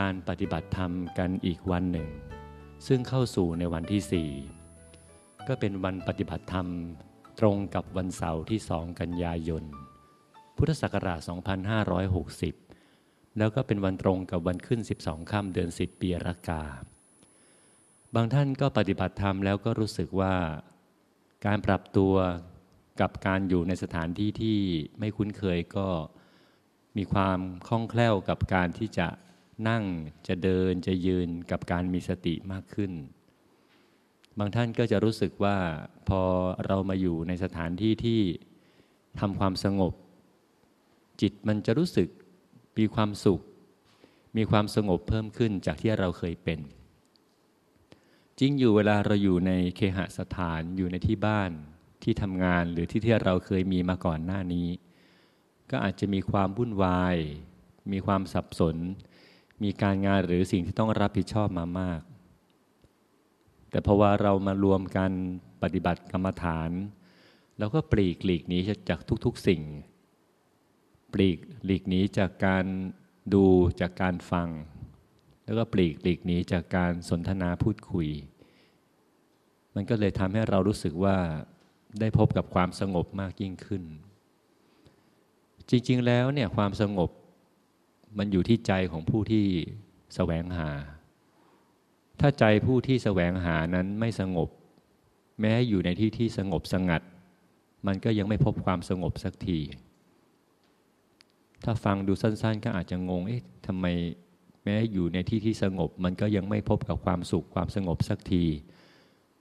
การปฏิบัติธรรมกันอีกวันหนึ่ง ซึ่งเข้าสู่ในวันที่สี่ก็เป็นวันปฏิบัติธรรมตรงกับวันเสาร์ที่สองกันยายนพุทธศักราช2560 แล้วก็เป็นวันตรงกับวันขึ้น 12ค่ำเดือน10ปีรากา บางท่านก็ปฏิบัติธรรมแล้วก็รู้สึกว่า การปรับตัวกับการอยู่ในสถานที่ที่ไม่คุ้นเคยก็มีความคล่องแคล่วกับการที่จะนั่งจะเดินจะยืนกับการมีสติมากขึ้น บางท่านก็จะรู้สึกว่าพอเรามาอยู่ในสถานที่ที่ทำความสงบ จิตมันจะรู้สึกมีความสุข มีความสงบเพิ่มขึ้นจากที่เราเคยเป็น จริงอยู่เวลาเราอยู่ใน เคหสถานอยู่ในที่บ้านที่ทำงานหรือที่ที่เราเคยมีมาก่อนหน้านี้ ก็อาจจะมีความวุ่นวาย มีความสับสนมีการงานหรือสิ่งที่ต้องรับผิดชอบมามาก แต่เพราะว่าเรามารวมกันปฏิบัติกรรมฐาน เราก็ปลีกหลีกหนีจากทุกๆสิ่ง ปลีกหลีกหนีจากการดูจากการฟัง แล้วก็ปลีกหลีกหนีจากการสนทนาพูดคุย มันก็เลยทำให้เรารู้สึกว่าได้พบกับความสงบมากยิ่งขึ้น จริงๆแล้วเนี่ยความสงบมันอยู่ที่ใจของผู้ที่สแสวงหา ถ้าใจผู้ที่สแสวงหานั้นไม่สงบ แม้อยู่ในที่ที่สงบสงัด มันก็ยังไม่พบความสงบสักที ถ้าฟังดูสั้นๆ ก็อาจจะงง เอ๊ะทำไมแม้อยู่ในที่ที่สงบมันก็ยังไม่พบกับความสุขความสงบสักที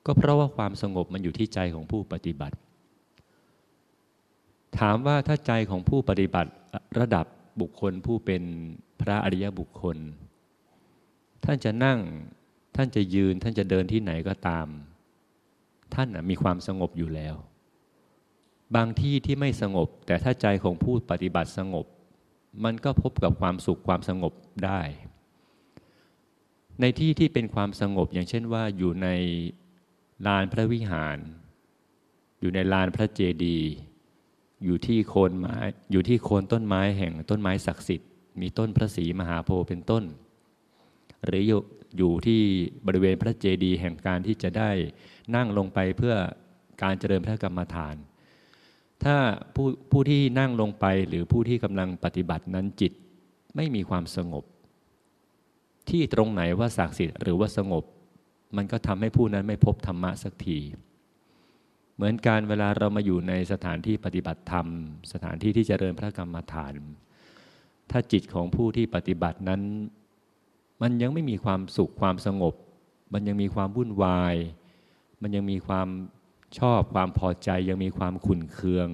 ก็เพราะว่าความสงบมันอยู่ที่ใจของผู้ปฏิบัติ ถามว่าถ้าใจของผู้ปฏิบัติระดับบุคคลผู้เป็นพระอริยบุคคล ท่านจะนั่งท่านจะยืนท่านจะเดินที่ไหนก็ตาม ท่านมีความสงบอยู่แล้ว บางที่ที่ไม่สงบแต่ถ้าใจของผู้ปฏิบัติสงบ มันก็พบกับความสุขความสงบได้ ในที่ที่เป็นความสงบอย่างเช่นว่าอยู่ในลานพระวิหาร อยู่ในลานพระเจดีย์อยู่ที่โคนไม้อยู่ที่โคนต้นไม้แห่งต้นไม้ศักดิ์สิทธิ์มีต้นพระศรีมหาโพธิ์เป็นต้น หรืออยู่อยู่ที่บริเวณพระเจดีย์แห่งการที่จะได้ นั่งลงไปเพื่อการเจริญพระกรรมฐาน ถ้าผู้ผู้ที่นั่งลงไปหรือผู้ที่กำลังปฏิบัตินั้นจิต ไม่มีความสงบ ที่ตรงไหนว่าศักดิ์สิทธิ์หรือว่าสงบ มันก็ทำให้ผู้นั้นไม่พบธรรมะสักทีเหมือนการเวลาเรามาอยู่ในสถานที่ปฏิบัติธรรม สถานที่ที่จเจริญพระกรรมฐาน ถ้าจิตของผู้ที่ปฏิบัตินั้น มันยังไม่มีความสุขความสงบ มันยังมีความวุ่นวาย มันยังมีความชอบ ความพอใจ ยังมีความขุ่นเคือง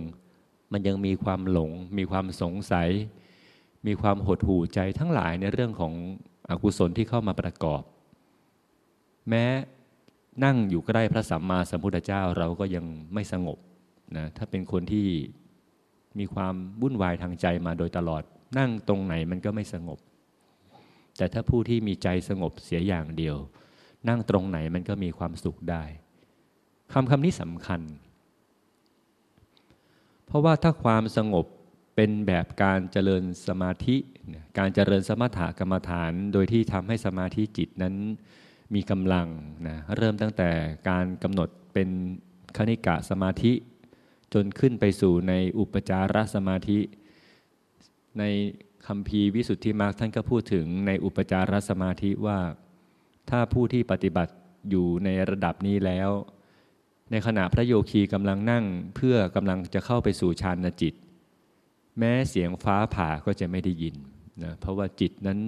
มันยังมีความหลง มีความสงสัย มีความหดหู่ใจทั้งหลายในเรื่องของอกุศลที่เข้ามาประกอบ แม้นั่งอยู่ใกล้พระสัมมาสัมพุทธเจ้าเราก็ยังไม่สงบนะถ้าเป็นคนที่มีความวุ่นวายทางใจมาโดยตลอด นั่งตรงไหนมันก็ไม่สงบ แต่ถ้าผู้ที่มีใจสงบเสียอย่างเดียว นั่งตรงไหนมันก็มีความสุขได้คำคำนี้สำคัญ เพราะว่าถ้าความสงบเป็นแบบการเจริญสมาธิการเจริญสมถกรรมฐาน โดยที่ทำให้สมาธิจิตนั้นมีกำลังนะเริ่มตั้งแต่การกำหนดเป็นคณิกะสมาธิ จนขึ้นไปสู่ในอุปจารสมาธิ ในคำพีวิสุทธิมรรคท่านก็พูดถึงในอุปจารสมาธิว่าถ้าผู้ที่ปฏิบัติอยู่ในระดับนี้แล้ว ในขณะพระโยคีกำลังนั่งเพื่อกำลังจะเข้าไปสู่ฌานจิต แม้เสียงฟ้าผ่าก็จะไม่ได้ยินนะเพราะว่าจิตนั้น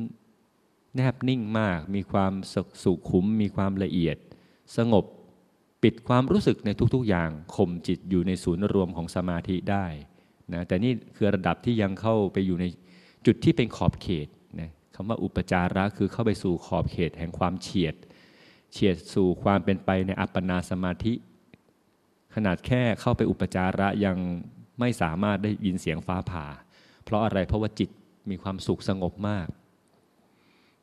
แนบนิ่งมากมีความสุขุม มีความละเอียดสงบ ปิดความรู้สึกในทุกๆอย่าง ข่มจิตอยู่ในศูนย์รวมของสมาธิได้นะ แต่นี่คือระดับที่ยังเข้าไปอยู่ในจุดที่เป็นขอบเขตนะคำว่าอุปจาระคือเข้าไปสู่ขอบเขต แห่งความเฉียด เฉียดสู่ความเป็นไปในอัปปนาสมาธิ ขนาดแค่เข้าไปอุปจาระยังไม่สามารถได้ยินเสียงฟ้าผ่า เพราะอะไรเพราะว่าจิตมีความสุขสงบมาก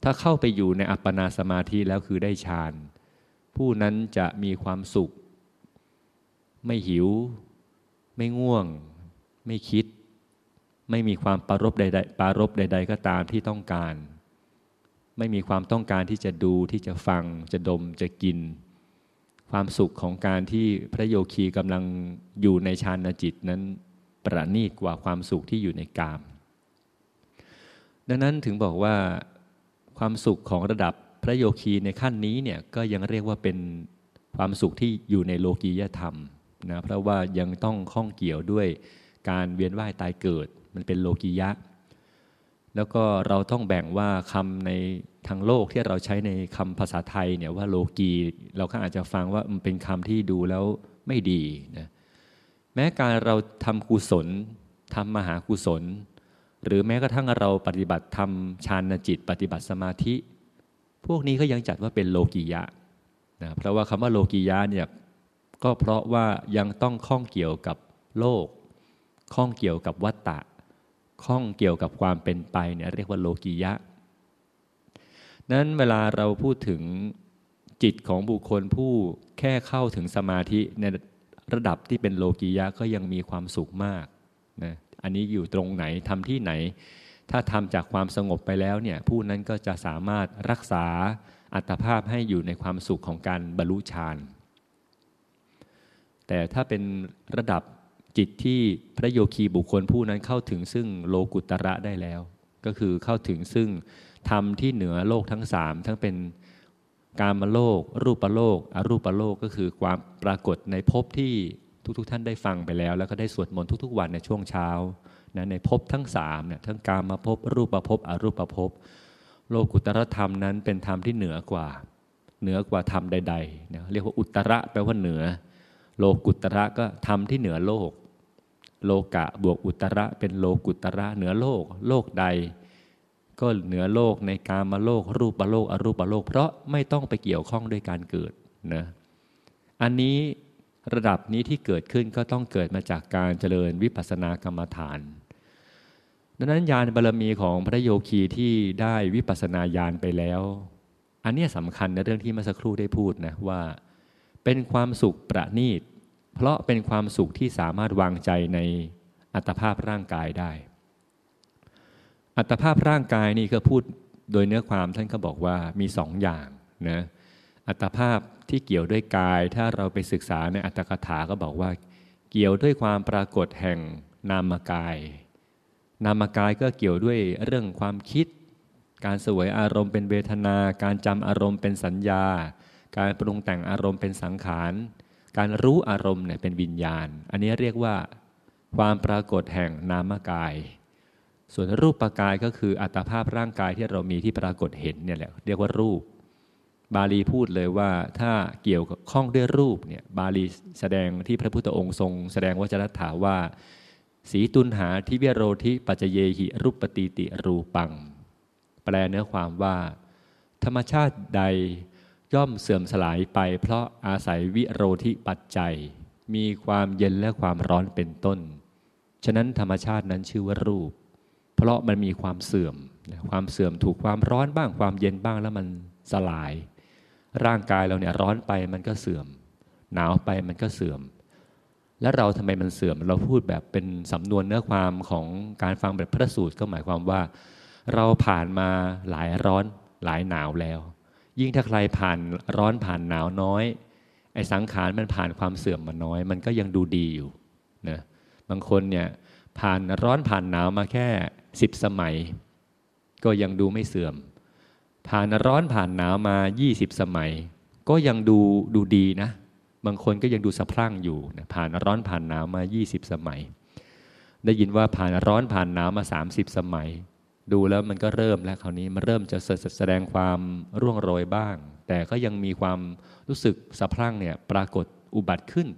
ถ้าเข้าไปอยู่ในอัปปนาสมาธิแล้วคือได้ฌาน ผู้นั้นจะมีความสุข ไม่หิว ไม่ง่วง ไม่คิด ไม่มีความปารบใด ๆปารบใด ๆ ก็ตามที่ต้องการ ไม่มีความต้องการที่จะดูที่จะฟังจะดมจะกิน ความสุขของการที่พระโยคีกำลังอยู่ในฌานจิตนั้นประณีตกว่าความสุขที่อยู่ในกาม ดังนั้นถึงบอกว่าความสุขของระดับพระโยคีในขั้นนี้เนี่ยก็ยังเรียกว่าเป็นความสุขที่อยู่ในโลกียธรรมนะเพราะว่ายังต้องข้องเกี่ยวด้วยการเวียนว่ายตายเกิดมันเป็นโลกียะ แล้วก็เราต้องแบ่งว่าคำในทางโลกที่เราใช้ในคำภาษาไทยเนี่ยว่าโลกีเราก็อาจจะฟังว่ามันเป็นคำที่ดูแล้วไม่ดีนะแม้การเราทำกุศลทำมหากุศลหรือแม้กระทั่งเราปฏิบัติธรรมฌานจิต ปฏิบัติสมาธิ พวกนี้ก็ยังจัดว่าเป็นโลกียะนะเพราะว่าคำว่าโลกียะเนี่ยก็เพราะว่ายังต้องข้องเกี่ยวกับโลกข้องเกี่ยวกับวัตตะข้องเกี่ยวกับความเป็นไปเนี่ยเรียกว่าโลกียะนั้นเวลาเราพูดถึงจิตของบุคคลผู้แค่เข้าถึงสมาธิในระดับที่เป็นโลกียะก็ยังมีความสุขมากนะอันนี้อยู่ตรงไหนทำที่ไหน ถ้าทำจากความสงบไปแล้วเนี่ยผู้นั้นก็จะสามารถรักษาอัตภาพให้อยู่ในความสุขของการบรรลุฌานแต่ถ้าเป็นระดับจิตที่ พระโยคีบุคคลผู้นั้นเข้าถึงซึ่งโลกุตระได้แล้ว ก็คือเข้าถึงซึ่งธรรมที่เหนือโลกทั้งสามทั้งเป็นการมโลก รูปโลกอรูปโลกก็คือความปรากฏในภพที่ทุกๆทท่านได้ฟังไปแล้วแล้วก็ได้สวดมนต์ทุกๆ วันในช่วงเช้านะในภพทั้งสามเนี่ยทั้งการมาภพรูปภพอรูปภพโลกุตรธรรมนั้นเป็นธรรมที่เหนือกว่า เหนือกว่าธรรมใดๆนะเรียกว่าอุตระแปลว่าเหนือ โลกุตระก็ธรรมที่เหนือโลก โลกะบวกอุตระ เป็นโลกุตระเหนือโลก โลกใด ก็เหนือโลกในการมาโลก รูปโลกอรูปโลกเพราะไม่ต้องไปเกี่ยวข้องด้วยการเกิดนะอันนี้ระดับนี้ที่เกิดขึ้นก็ต้องเกิดมาจากการเจริญวิปัสสนากรรมฐาน ดังนั้นญาณบารรมีของพระโยคีที่ได้วิปัสสนาญาณไปแล้ว อันนี้สำคัญในเรื่องที่เมื่อสักครู่ได้พูดนะว่า เป็นความสุขประณีตเพราะเป็นความสุขที่สามารถวางใจในอัตภาพร่างกายได้ อัตภาพร่างกายนี่ก็พูดโดยเนื้อความท่านก็บอกว่ามีสองอย่างนะอัตภาพที่เกี่ยวด้วยกายถ้าเราไปศึกษาในอัตถกถาก็บอกว่า เกี่ยวด้วยความปรากฏแห่งนามกาย นามกายก็เกี่ยวด้วยเรื่องความคิด การสวยอารมณ์เป็นเวทนา การจำอารมณ์ เป็นสัญญา การปรุงแต่งอารมณ์เป็นสังขาร การรู้อารมณ์เนี่ยเป็นวิญญาณ อันนี้เรียกว่า ความปรากฏแห่งนามกาย ส่วนรูปปกายก็คืออัตภาพร่างกายที่เรามีที่ปรากฏเห็นเนี่ยแหละเรียกว่ารูปบาลีพูดเลยว่าถ้าเกี่ยวกับข้องด้วยรูปเนี่ยบาลีแสดงที่พระพุทธองค์ทรงแสดงวจรัถาว่า สีตุนหาทิเวโรธิปัจเยหิรูปปฏิติรูปัง แปลเนื้อความว่า ธรรมชาติใดย่อมเสื่อมสลายไป เพราะอาศัยวิโรธิปัจจัย มีความเย็นและความร้อนเป็นต้น ฉะนั้นธรรมชาตินั้นชื่อว่ารูป เพราะมันมีความเสื่อมความเสื่อมถูกความร้อนบ้าง ความเย็นบ้างแล้วมันสลายร่างกายเราเนี่ยร้อนไปมันก็เสื่อม หนาวไปมันก็เสื่อม และเราทำไมมันเสื่อมเราพูดแบบเป็นสำนวนเนื้อความของการฟังแบบพระสูตร ก็หมายความว่า เราผ่านมาหลายร้อนหลายหนาวแล้ว ยิ่งถ้าใครผ่านร้อนผ่านหนาวน้อยไอ้สังขารมันผ่านความเสื่อมมาน้อย มันก็ยังดูดีอยู่นะบางคนเนี่ยผ่านร้อนผ่านหนาวมาแค่สิบสมัย ก็ยังดูไม่เสื่อมผ่านร้อนผ่านหนาวมา20 สมัย ก็ยังดูดูดีนะ บางคนก็ยังดูสะพรั่งอยู่ผ่านร้อนผ่านหนาวมา20สมัย ได้ยินว่าผ่านร้อนผ่านหนาวมา 30 สมัย ดูแล้วมันก็เริ่มแล้วคราวนี้มันเริ่มจะแสดงความร่วงโรยบ้าง แต่ก็ยังมีความรู้สึกสะพรั่งเนี่ยปรากฏอุบัติขึ้น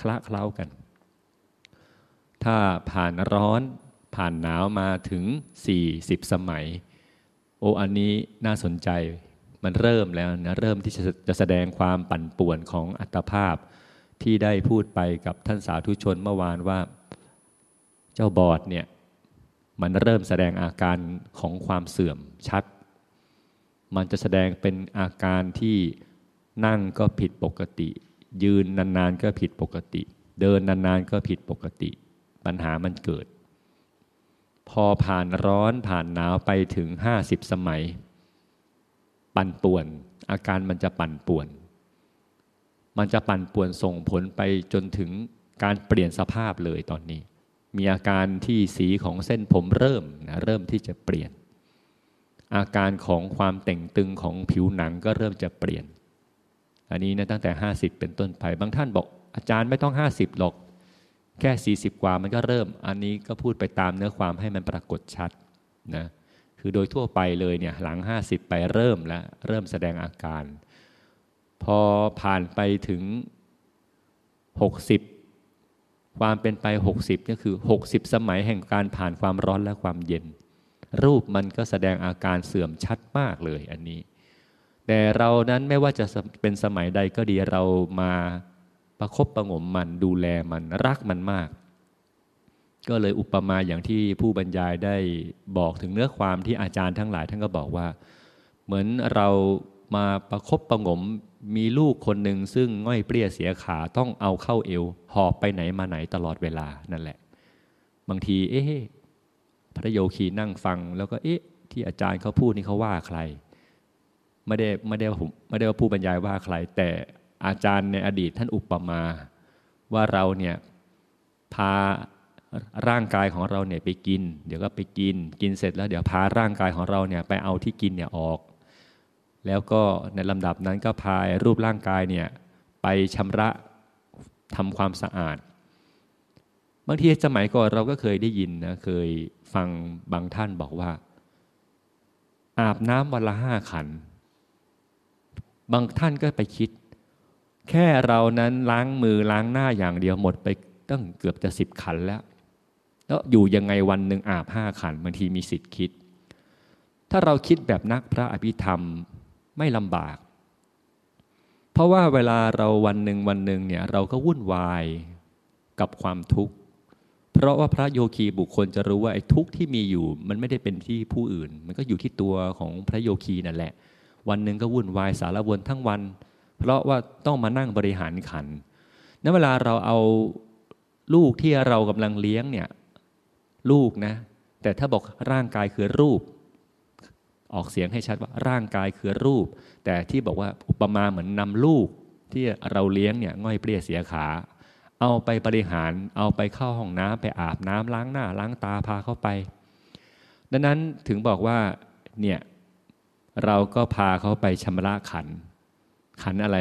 คละเคล้ากัน ถ้าผ่านร้อนผ่านหนาวมาถึง 40 สมัยโอ้อันนี้น่าสนใจ มันเริ่มแล้วนะ เริ่มที่จะจะแสดงความปั่นป่วนของอัตภาพที่ได้พูดไปกับท่านสาธุชนเมื่อวานว่าเจ้าบอดเนี่ย มันเริ่มแสดงอาการของความเสื่อมชัด มันจะแสดงเป็นอาการที่นั่งก็ผิดปกติ ยืนนานๆก็ผิดปกติ เดินนานๆก็ผิดปกติ ปัญหามันเกิดพอผ่านร้อนผ่านหนาวไปถึงห้าสิบสมัย ปั่นป่วน อาการมันจะปั่นป่วน มันจะปั่นป่วนส่งผลไปจนถึงการเปลี่ยนสภาพเลยตอนนี้ มีอาการที่สีของเส้นผมเริ่มนะเริ่มที่จะเปลี่ยน อาการของความเต่งตึงของผิวหนังก็เริ่มจะเปลี่ยน อันนี้นะตั้งแต่ 50 เป็นต้นไปบางท่านบอกอาจารย์ไม่ต้อง 50หรอกแค่ 40 กว่า มันก็เริ่ม อันนี้ก็พูดไปตามเนื้อความให้มันปรากฏชัดนะ คือโดยทั่วไปเลยเนี่ยหลัง 50 ไปเริ่มแล้วเริ่มแสดงอาการ พอผ่านไปถึง 60 ความเป็นไป 60นี่คือ 60 สมัยแห่งการผ่านความร้อนและความเย็น รูปมันก็แสดงอาการเสื่อมชัดมากเลยอันนี้ แต่เรานั้นไม่ว่าจะเป็นสมัยใดก็ดีเรามาประครบประงมมันดูแลมันรักมันมาก ก็เลยอุปมาอย่างที่ผู้บรรยายได้บอกถึงเนื้อความที่อาจารย์ทั้งหลาย ท่านก็บอกว่า เหมือนเรามาประครบประงมมีลูกคนหนึ่ง ซึ่งง่อยเปรี้ยเสียขาต้องเอาเข้าเอว หอบไปไหนมาไหนตลอดเวลานั่นแหละ บางที เอ๊ะพระโยคีนั่งฟัง แล้วก็ เอ๊ะ ที่อาจารย์เขาพูดนี่เขาว่าใครไม่ได้ไม่ได้ผมไม่ได้ว่าผู้บรรยายว่าใคร แต่อาจารย์ในอดีตท่านอุปมา ว่าเราเนี่ยพาร่างกายของเราเนี่ยไปกิน เดี๋ยวก็ไปกินกินเสร็จแล้วเดี๋ยวพาร่างกายของเราเนี่ยไปเอาที่กินเนี่ยออก แล้วก็ในลำดับนั้นก็พารูปร่างกายเนี่ยไปชำระทำความสะอาดบางทีสมัยก่อนเราก็เคยได้ยินนะเคยฟังบางท่านบอกว่าอาบน้ำวันละห้าขัน บางท่านก็ไปคิดแค่เรานั้นล้างมือล้างหน้าอย่างเดียวหมดไปตั้งเกือบจะสิบขันแล้ว แล้วอยู่ยังไงวันหนึ่งอาบห้าขันบางทีมีสิทธิ์คิด ถ้าเราคิดแบบนักพระอภิธรรมไม่ลำบาก เพราะว่าเวลาเราวันหนึ่งวันหนึ่งเนี่ย เราก็วุ่นวายกับความทุกข์ เพราะว่าพระโยคีบุคคลจะรู้ว่าไอ้ทุกข์ที่มีอยู่มันไม่ได้เป็นที่ผู้อื่น มันก็อยู่ที่ตัวของพระโยคีนั่นแหละ วันหนึ่งก็วุ่นวายสารวนทั้งวันเพราะว่าต้องมานั่งบริหารขันนั้นเวลาเราเอาลูกที่เรากำลังเลี้ยงเนี่ยลูกนะ แต่ถ้าบอกร่างกายคือรูป ออกเสียงให้ชัดว่าร่างกายคือรูป แต่ที่บอกว่าอุปมาเหมือนนำลูกที่เราเลี้ยงเนี่ยง่อยเปรี้ยเสียขา เอาไปบริหาร เอาไปเข้าห้องน้ำไปอาบน้ำล้างหน้า ล้างตาพาเข้าไป ดังนั้นถึงบอกว่าเนี่ยเราก็พาเขาไปชำระขันขันอะไร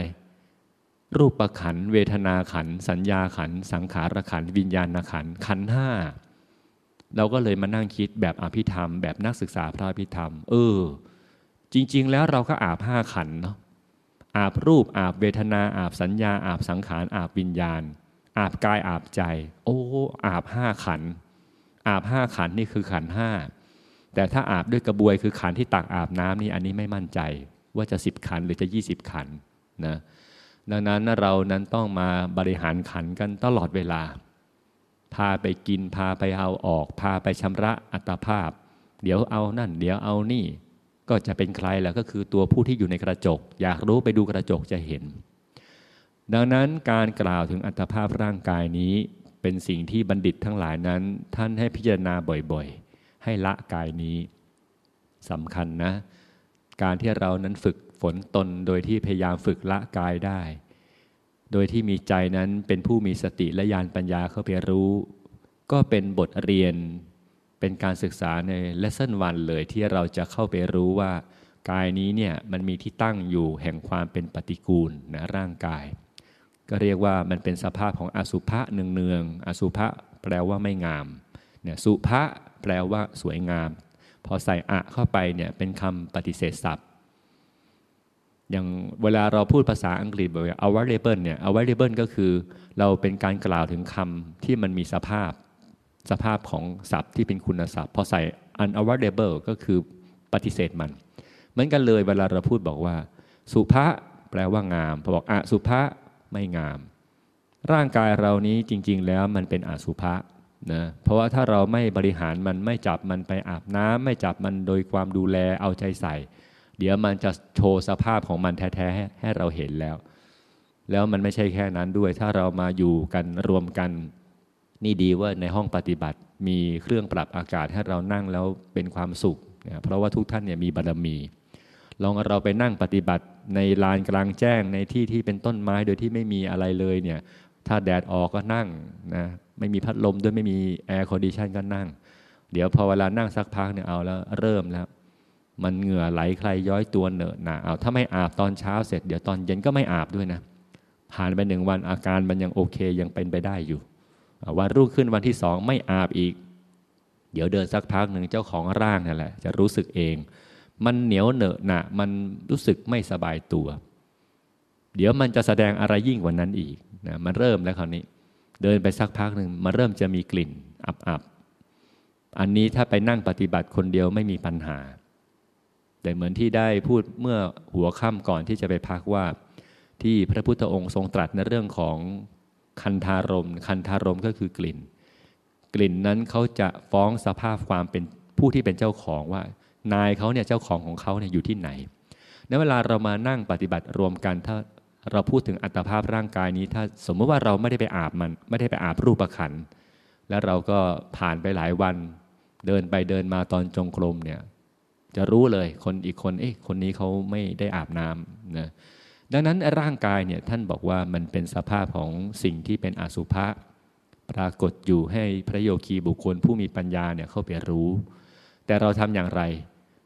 รูปประขันเวทนาขันสัญญาขัน สังขารขัน วิญญาณขันขันห้าเราก็เลยมานั่งคิดแบบอภิธรรม แบบนักศึกษาพระอภิธรรม เออ จริง ๆแล้วเราก็อาบห้าขันเนาะอาบรูปอาบเวทนา อาบสัญญา อาบสังขารอาบวิญญาณ อาบกายอาบใจ โอ้ อาบห้าขัน อาบห้าขันนี่คือขันห้าแต่ถ้าอาบด้วยกระบวยคือขันที่ตักอาบน้ำนี่อันนี้ไม่มั่นใจว่าจะสิบขันหรือจะยี่สิบขันนะ ดังนั้นเรานั้นต้องมาบริหารขันกันตลอดเวลา พาไปกินพาไปเอาออก พาไปชำระอัตภาพ เดี๋ยวเอานั่น เดี๋ยวเอานี่ก็จะเป็นใครแล้วก็คือตัวผู้ที่อยู่ในกระจก อยากรู้ไปดูกระจกจะเห็น ดังนั้นการกล่าวถึงอัตภาพร่างกายนี้เป็นสิ่งที่บัณฑิตทั้งหลายนั้น ท่านให้พิจารณาบ่อย ๆ ให้ละกายนี้สำคัญนะการที่เรานั้นฝึกฝนตนโดยที่พยายามฝึกละกายได้ โดยที่มีใจนั้นเป็นผู้มีสติและญาณปัญญาเข้าไปรู้ ก็เป็นบทเรียนเป็นการศึกษาในเลสันวันเลยที่เราจะเข้าไปรู้ว่า กายนี้เนี่ยมันมีที่ตั้งอยู่แห่งความเป็นปฏิกูลนะร่างกาย ก็เรียกว่ามันเป็นสภาพของอสุภะเนืองๆอสุภะแปลว่าไม่งามเนี่ยสุภะแปลว่าสวยงามพอใส่อะเข้าไปเนี่ยเป็นคำปฏิเสธศัพท์ อย่างเวลาเราพูดภาษาอังกฤษบ่อยๆ available เนี่ย available ก็คือเราเป็นการกล่าวถึงคำที่มันมีสภาพ สภาพของศัพท์ที่เป็นคุณศัพท์ พอใส่ u n a v a i l a b l e ก็คือปฏิเสธมัน เหมือนกันเลยเวลาเราพูดบอกว่า สุภาษแปลว่างาม พอบอกอสุภาษไม่งาม ร่างกายเรานี้จริงๆแล้วมันเป็นอสุภะนะเพราะว่าถ้าเราไม่บริหารมันไม่จับมันไปอาบน้ำ ไม่จับมันโดยความดูแลเอาใจใส่ เดี๋ยวมันจะโชว์สภาพของมันแท้ๆให้เราเห็นแล้ว แล้วมันไม่ใช่แค่นั้นด้วยถ้าเรามาอยู่กันรวมกัน นี่ดีว่าในห้องปฏิบัติมีเครื่องปรับอากาศให้เรานั่งแล้วเป็นความสุขนะเพราะว่าทุกท่านเนี่ยมีบารมี ลองเราไปนั่งปฏิบัติในลานกลางแจ้งในที่ที่เป็นต้นไม้โดยที่ไม่มีอะไรเลยเนี่ย ถ้าแดดออกก็นั่งนะไม่มีพัดลมด้วยไม่มีแอร์คอนดิชันก็นั่ง เดี๋ยวพอเวลานั่งสักพักเนี่ยเอาแล้วเริ่มแล้ว มันเหงื่อไหลใครย้อยตัวเหนอะหนาเอาถ้าไม่อาบตอนเช้าเสร็จ เดี๋ยวตอนเย็นก็ไม่อาบด้วยนะ ผ่านไปหนึ่งวันอาการมันยังโอเคยังเป็นไปได้อยู่ วันรุ่งขึ้นวันที่สองไม่อาบอีก เดี๋ยวเดินสักพักหนึ่งเจ้าของร่างนั่นแหละ จะรู้สึกเอง มันเหนียวเหนอะหนะมันรู้สึกไม่สบายตัว เดี๋ยวมันจะแสดงอะไรยิ่งกว่านั้นอีกนะมันเริ่มแล้วคราวนี้เดินไปสักพักหนึ่งมาเริ่มจะมีกลิ่นอับอับ อันนี้ถ้าไปนั่งปฏิบัติคนเดียวไม่มีปัญหา แต่เหมือนที่ได้พูดเมื่อหัวค่ำก่อนที่จะไปพักว่าที่พระพุทธองค์ทรงตรัสในเรื่องของคันธารมคันธารมก็คือกลิ่น กลิ่นนั้นเขาจะฟ้องสภาพความเป็นผู้ที่เป็นเจ้าของว่า นายเขาเนี่ยเจ้าของของเขาเนี่ยอยู่ที่ไหน ในเวลาเรามานั่งปฏิบัติรวมกันถ้าเราพูดถึงอัตภาพร่างกายนี้ถ้าสมมติว่าเราไม่ได้ไปอาบมัน ไม่ได้ไปอาบรูปขันแล้วเราก็ผ่านไปหลายวัน เดินไปเดินมาตอนจงกรม เนี่ย จะรู้เลยคนอีกคนเอ๊ะคนนี้เขาไม่ได้อาบน้ำนะดังนั้นร่างกายเนี่ยท่านบอกว่ามันเป็นสภาพของสิ่งที่เป็นอสุภะปรากฏอยู่ให้พระโยคีบุคคลผู้มีปัญญาเนี่ยเข้าไปรู้ แต่เราทำอย่างไร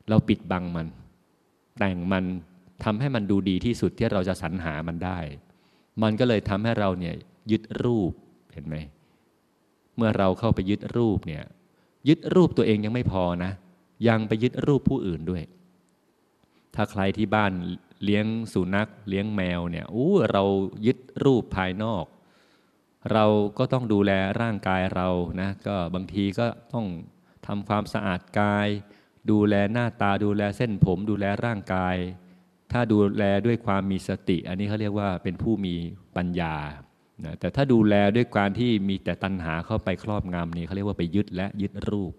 เราปิดบังมันแต่งมันทำให้มันดูดีที่สุด ที่เราจะสรรหามันได้ มันก็เลยทำให้เราเนี่ยยึดรูปเห็นไหม เมื่อเราเข้าไปยึดรูปเนี่ยยึดรูปตัวเองยังไม่พอนะ ยังไปยึดรูปผู้อื่นด้วย ถ้าใครที่บ้านเลี้ยงสุนัขเลี้ยงแมวเนี่ย อู้เรายึดรูปภายนอก เราก็ต้องดูแลร่างกายเรานะ ก็บางทีก็ต้องทำความสะอาดกาย ดูแลหน้าตาดูแลเส้นผมดูแลร่างกายถ้าดูแลด้วยความมีสติ อันนี้เขาเรียกว่าเป็นผู้มีปัญญา แต่ถ้าดูแลด้วยการที่มีแต่ตัณหาเข้าไปครอบงำนี่เขาเรียกว่าไปยึดและยึดรูป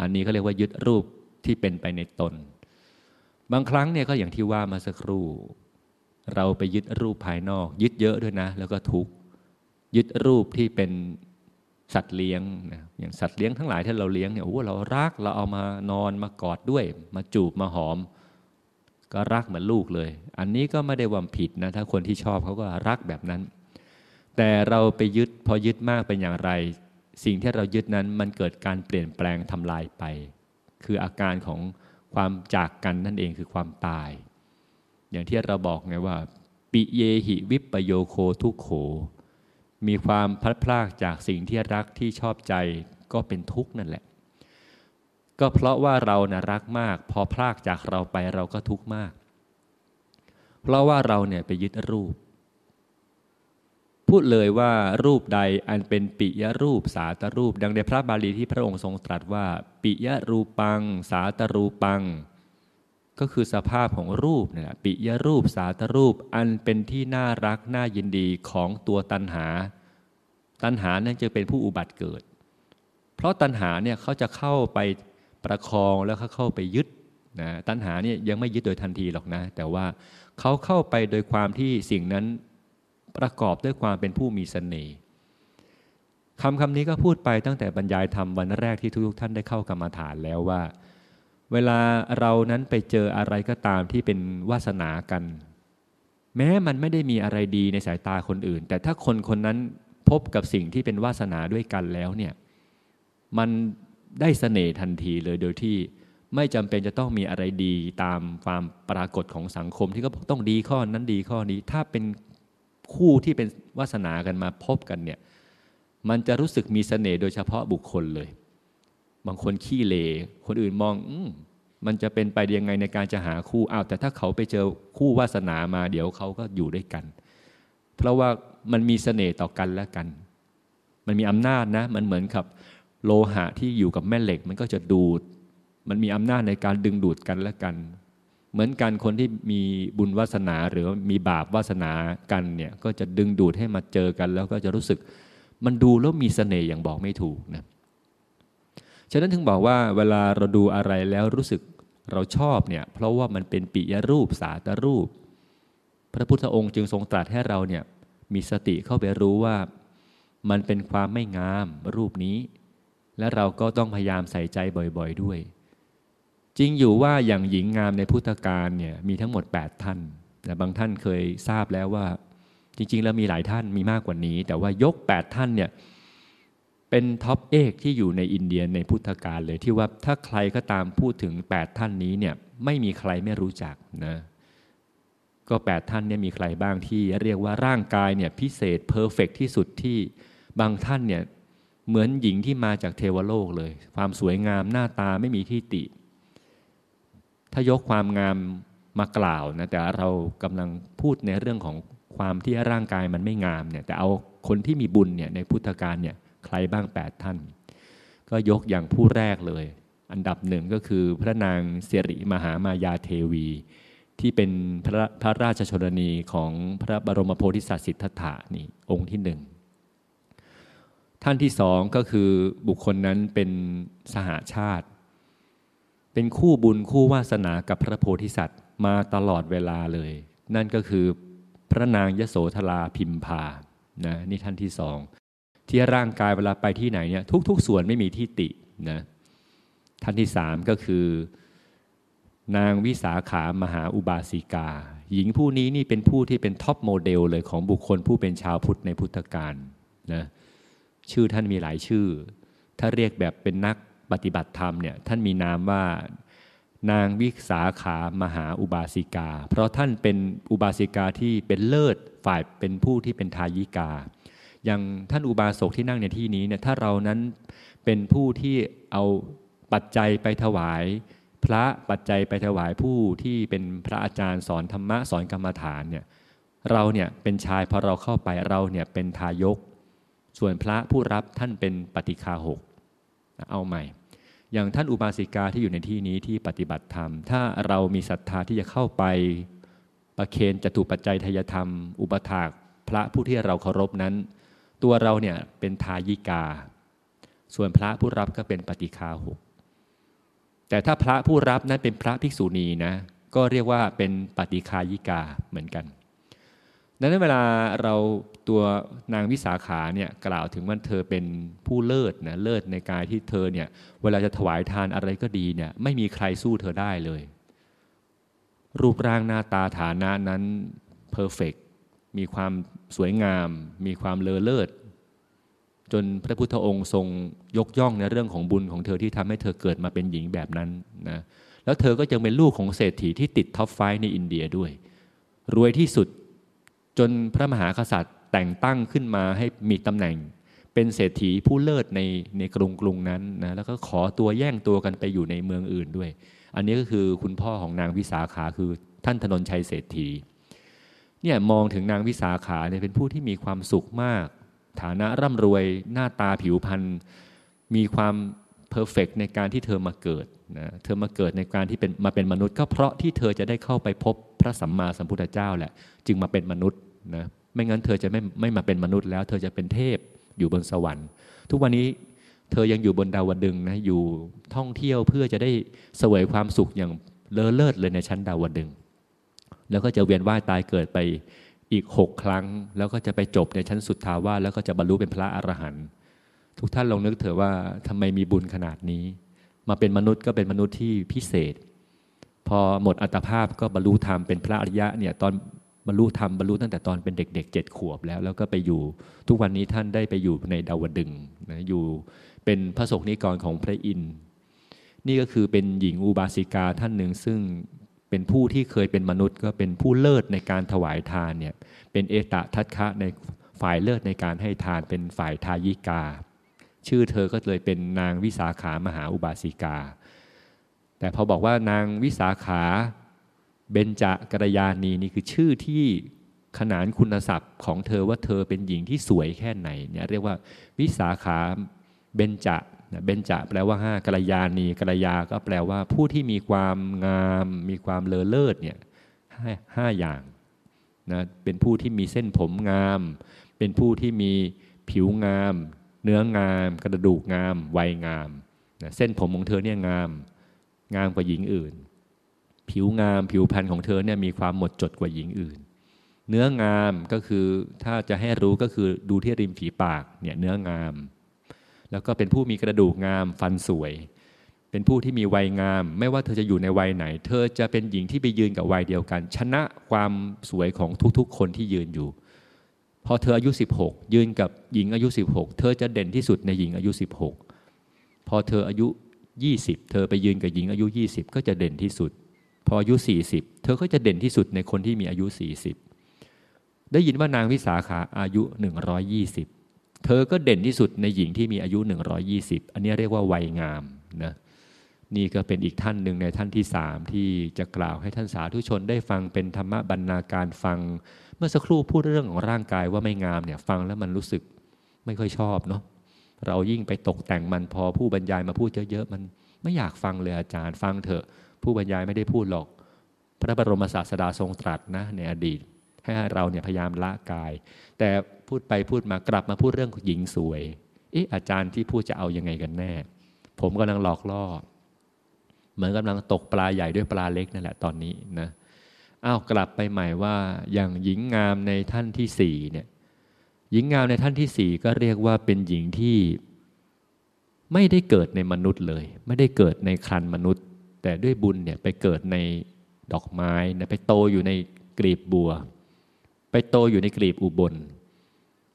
อันนี้เขาเรียกว่ายึดรูปที่เป็นไปในตน บางครั้งเนี่ยก็อย่างที่ว่ามาสักครู่เราไปยึดรูปภายนอก ยึดเยอะด้วยนะ แล้วก็ทุกยึดรูปที่เป็นสัตว์เลี้ยงนะอย่างสัตว์เลี้ยงทั้งหลายที่เราเลี้ยงเนี่ยโอ้เรารักเราเอามานอนมากอดด้วย มาจูบมาหอมก็รักเหมือนลูกเลย อันนี้ก็ไม่ได้ว่าผิดนะ ถ้าคนที่ชอบเขาก็รักแบบนั้น แต่เราไปยึดพอยึดมากเป็นอย่างไร สิ่งที่เรายึดนั้นมันเกิดการเปลี่ยนแปลงทำลายไป คืออาการของความจากกันนั่นเองคือความตาย อย่างที่เราบอกไงว่าปิเยหิวิปโยโคทุโข มีความพลัดพรากจากสิ่งที่รักที่ชอบใจก็เป็นทุกข์นั่นแหละก็เพราะว่าเราเนี่ยรักมากพอพลากจากเราไปเราก็ทุกข์มาก เพราะว่าเราเนี่ยไปยึดรูป พูดเลยว่ารูปใดอันเป็นปิยรูป สาตรูป ดังในพระบาลีที่พระองค์ทรงตรัสว่าปิยรูปังสาตรูปัง ก็คือสภาพของรูปเนี่ยปิยรูปสาตรูปอันเป็นที่น่ารักน่ายินดีของตัวตันหา ตันหานั่นจะเป็นผู้อุบัติเกิด เพราะตันหาเนี่ยเขาจะเข้าไปประคองแล้วเขาเข้าไปยึดนะตัณหาเนี่ยยังไม่ยึดโดยทันทีหรอกนะ แต่ว่าเขาเข้าไปโดยความที่สิ่งนั้นประกอบด้วยความเป็นผู้มีสเสน่ห์คำคำนี้ก็พูดไปตั้งแต่บรรยายธรรมวันแรกที่ทุกท่านได้เข้ากรรมาฐานแล้วว่า เวลาเรานั้นไปเจออะไรก็ตามที่เป็นวาสนากัน แม้มันไม่ได้มีอะไรดีในสายตาคนอื่น แต่ถ้าคนคนนั้นพบกับสิ่งที่เป็นวาสนาด้วยกันแล้วเนี่ยมันได้สเสน่ห์ทันทีเลยโดยที่ไม่จำเป็นจะต้องมีอะไรดีตามความปรากฏของสังคมที่เขาบอกต้องดีข้อนั้นดีข้อนี้ถ้าเป็นคู่ที่เป็นวาสนากันมาพบกันเนี่ย มันจะรู้สึกมีสเสน่ห์โดยเฉพาะบุคคลเลย บางคนขี้เลคนอื่นมองอมมันจะเป็นไปยังไงในการจะหาคู่อ้าวแต่ถ้าเขาไปเจอคู่วาสนามาเดี๋ยวเขาก็อยู่ด้วยกัน เพราะว่ามันมีสเสน่ห์ต่อกันและกัน มันมีอำนาจนะ มันเหมือนกับโลหะที่อยู่กับแม่เหล็กมันก็จะดูด มันมีอำนาจในการดึงดูดกันและกัน เหมือนกันคนที่มีบุญวาสนาหรือมีบาปวาสนากันเนี่ยก็จะดึงดูดให้มาเจอกัน แล้วก็จะรู้สึกมันดูแล้วมีสเสน่ห์อย่างบอกไม่ถูกนะ ฉะนั้นถึงบอกว่า เวลาเราดูอะไรแล้วรู้สึกเราชอบเนี่ย เพราะว่ามันเป็นปิยรูปสาตรูป พระพุทธองค์จึงทรงตรัสให้เราเนี่ยมีสติเข้าไปรู้ว่ามันเป็นความไม่งามรูปนี้และเราก็ต้องพยายามใส่ใจบ่อยๆด้วย จริงอยู่ว่าอย่างหญิงงามในพุทธการเนี่ยมีทั้งหมด 8 ท่าน แต่บางท่านเคยทราบแล้วว่า จริง ๆ แล้วมีหลายท่านมีมากกว่านี้ แต่ว่ายก 8 ท่านเนี่ยเป็นท็อปเอกที่อยู่ในอินเดียในพุทธกาลเลยที่ว่าถ้าใครก็ตามพูดถึง 8 ท่านนี้เนี่ยไม่มีใครไม่รู้จักนะก็8ท่านเนี่ยมีใครบ้างที่เรียกว่าร่างกายเนี่ยพิเศษเพอร์เฟกที่สุดที่บางท่านเนี่ยเหมือนหญิงที่มาจากเทวโลกเลย ความสวยงามหน้าตาไม่มีที่ติ ถ้ายกความงามมากล่าวนะ แต่เรากำลังพูดในเรื่องของความที่ร่างกายมันไม่งามเนี่ยแต่เอาคนที่มีบุญเนี่ยในพุทธการเนี่ยใครบ้าง8ท่าน ก็ยกอย่างผู้แรกเลย อันดับหนึ่งก็คือพระนางเสริมหามายาเทวี ที่เป็นพระพระราชชนนีของพระบรมโพธิสัตว์สิทธัตถะนี่องค์ที่หนึ่งท่านที่สองก็คือบุคคลนั้นเป็นสหาชาติ เป็นคู่บุญคู่วาสนากับพระโพธิสัตว์มาตลอดเวลาเลย นั่นก็คือพระนางยโสธราพิมพานะนี่ท่านที่สอง ที่ร่างกายเวลาไปที่ไหนเนี่ยทุก ๆ ส่วนไม่มีที่ตินะท่านที่สามก็คือ นางวิสาขา มหาอุบาสิกา หญิงผู้นี้นี่เป็นผู้ที่เป็นท็อปโมเดล เลยของบุคคลผู้เป็นชาวพุทธในพุทธการนะชื่อ ท่านมีหลายชื่อ ถ้าเรียกแบบเป็นนักปฏิบัติธรรมเนี่ย ท่านมี นามว่านางวิสาขามหาอุบาสิกา เพราะท่านเป็นอุบาสิกาที่เป็นเลิศฝ่ายเป็นผู้ที่เป็นทายิกา อย่างท่านอุบาสกที่นั่งในที่นี้เนี่ย ถ้าเรานั้นเป็นผู้ที่เอาปัจจัยไปถวาย พระปัจจัยไปถวายผู้ที่เป็นพระอาจารย์สอนธรรมะสอนกรรมฐานเนี่ย เราเนี่ยเป็นชายพอเราเข้าไปเราเนี่ยเป็นทายกส่วนพระผู้รับท่านเป็นปฏิคาหก เอาใหม่ อย่างท่านอุบาสิกาที่อยู่ในที่นี้ที่ปฏิบัติธรรม ถ้าเรามีศรัทธาที่จะเข้าไปประเคนจตุปัจจัยทายธรรม อุปถากพระผู้ที่เราเคารพนั้น ตัวเราเนี่ยเป็นทายิกา ส่วนพระผู้รับก็เป็นปฏิคาหก แต่ถ้าพระผู้รับนั้นเป็นพระภิกษุณีนะ ก็เรียกว่าเป็นปฏิคายิกาเหมือนกันดังนั้นเวลาเราตัวนางวิสาขาเนี่ยกล่าวถึงว่าเธอเป็นผู้เลิศนะเลิศในการที่เธอเนี่ยเวลาจะถวายทานอะไรก็ดีเนี่ยไม่มีใครสู้เธอได้เลย รูปร่างหน้าตาฐานะนั้นเพอร์เฟกมีความสวยงาม มีความเลอเลิศ จนพระพุทธองค์ทรงยกย่องในเรื่องของบุญของเธอที่ทำให้เธอเกิดมาเป็นหญิงแบบนั้นนะแล้วเธอก็ยังเป็นลูกของเศรษฐีที่ติดท็อปไฟในอินเดียด้วย รวยที่สุดจนพระมหากษัตริย์แต่งตั้งขึ้นมาให้มีตำแหน่ง เป็นเศรษฐีผู้เลิศในในกรุงกรุงนั้นนะแล้วก็ขอตัวแย่งตัวกันไปอยู่ในเมืองอื่นด้วย อันนี้ก็คือคุณพ่อของนางวิสาขาคือท่านธนนชัยเศรษฐี เนี่ยมองถึงนางวิสาขาเนี่ยเป็นผู้ที่มีความสุขมาก ฐานะร่ำรวยหน้าตาผิวพรรณมีความเพอร์เฟกในการที่เธอมาเกิดนะเธอมาเกิดในการที่เป็นมาเป็นมนุษย์ ก็เพราะที่เธอจะได้เข้าไปพบพระสัมมาสัมพุทธเจ้าแหละ จึงมาเป็นมนุษย์นะไม่งั้นเธอจะไม่ไม่มาเป็นมนุษย์แล้ว เธอจะเป็นเทพอยู่บนสวรรค์ ทุกวันนี้เธอยังอยู่บนดาวดึงนะ อยู่ท่องเที่ยวเพื่อจะได้เสวยความสุขอย่างเลอเลิศเลยในชั้นดาวดึง แล้วก็จะเวียนว่ายตายเกิดไปอีกหกครั้ง แล้วก็จะไปจบในชั้นสุดทาวาแล้วก็จะบรรลุเป็นพระอรหันต์ทุกท่านลองนึกเถอะว่าทำไมมีบุญขนาดนี้ มาเป็นมนุษย์ก็เป็นมนุษย์ที่พิเศษ พอหมดอัตภาพก็บรรลุธรรมเป็นพระอริยะเนี่ยตอนบรรลุธรรมบรรลุตั้งแต่ตอนเป็นเด็กๆเจ็ดขวบแล้วแล้วก็ไปอยู่ทุกวันนี้ท่านได้ไปอยู่ในดาวดึงนะอยู่เป็นพระสงฆ์นิกรของพระอินทนี่ก็คือเป็นหญิงอุบาสิกาท่านหนึ่งซึ่งเป็นผู้ที่เคยเป็นมนุษย์ก็เป็นผู้เลิศในการถวายทานเนี่ยเป็นเอตะทัตคะในฝ่ายเลิศในการให้ทานเป็นฝ่ายทายิกา ชื่อเธอ ก็เลยเป็นนางวิสาขามหาอุบาสิกา แต่พอบอกว่านางวิสาขาเบญจากรยานีนี่คือชื่อที่ขนานคุณศัพท์ ของเธอว่าเธอเป็นหญิงที่สวยแค่ไหนเนี่ยเรียกว่าวิสาขาเบญจะเบญจะแปลว่าห้ากรยานีกรยา ก็แปลว่าผู้ที่มีความงามมีความเลอเลิศเนี่ยห้าอย่างนะเป็นผู้ที่มีเส้นผมงาม เป็นผู้ที่มีผิวงาม เนื้องาม กระดูกงาม วัยงามนะเส้นผมของเธอเนี่ยงามงามกว่าหญิงอื่นผิวงามผิวพรรณของเธอเนี่ยมีความหมดจดกว่าหญิงอื่น เนื้องามก็คือถ้าจะให้รู้ก็คือดูที่ริมฝีปากเนี่ยเนื้องาม แล้วก็เป็นผู้มีกระดูกงามฟันสวย เป็นผู้ที่มีวัยงาม ไม่ว่าเธอจะอยู่ในวัยไหน เธอจะเป็นหญิงที่ไปยืนกับวัยเดียวกันชนะความสวยของทุกๆคนที่ยืนอยู่ พอเธออายุ 16 ยืนกับหญิงอายุ 16 เธอจะเด่นที่สุดในหญิงอายุ 16 พอเธออายุ 20 เธอไปยืนกับหญิงอายุ 20 ก็จะเด่นที่สุดพออายุ 40 เธอก็จะเด่นที่สุดในคนที่มีอายุ 40 ได้ยินว่านางวิสาขาอายุ 120 เธอก็เด่นที่สุดในหญิงที่มีอายุ 120 อันนี้เรียกว่าวัยงามนะ นี่ก็เป็นอีกท่านหนึ่งในท่านที่สามที่จะกล่าวให้ท่านสาธุชนได้ฟังเป็นธรรมบรรณาการฟัง เมื่อสักครู่พูดเรื่องของร่างกายว่าไม่งามเนี่ย ฟังแล้วมันรู้สึกไม่ค่อยชอบเนาะ เรายิ่งไปตกแต่งมันพอผู้บรรยายมาพูดเยอะๆ มันไม่อยากฟังเลยอาจารย์ฟังเถอะผู้บรรยายไม่ได้พูดหรอก พระบรมศาสดาทรงตรัสนะ ในอดีตให้เราเนี่ยพยายามละกาย แต่พูดไปพูดมากลับมาพูดเรื่องหญิงสวยเอ๊ะอาจารย์ที่พูดจะเอายังไงกันแน่ ผมกำลังหลอกล่อเหมือนกำลังตกปลาใหญ่ด้วยปลาเล็กนั่นแหละตอนนี้นะอ้าวกลับไปใหม่ว่าอย่างหญิงงามในท่านที่สี่เนี่ยหญิงงามในท่านที่สี่ก็เรียกว่าเป็นหญิงที่ไม่ได้เกิดในมนุษย์เลย ไม่ได้เกิดในครันมนุษย์แต่ด้วยบุญเนี่ยไปเกิดในดอกไม้นะไปโตอยู่ในกลีบบัว ไปโตอยู่ในกลีบอุบล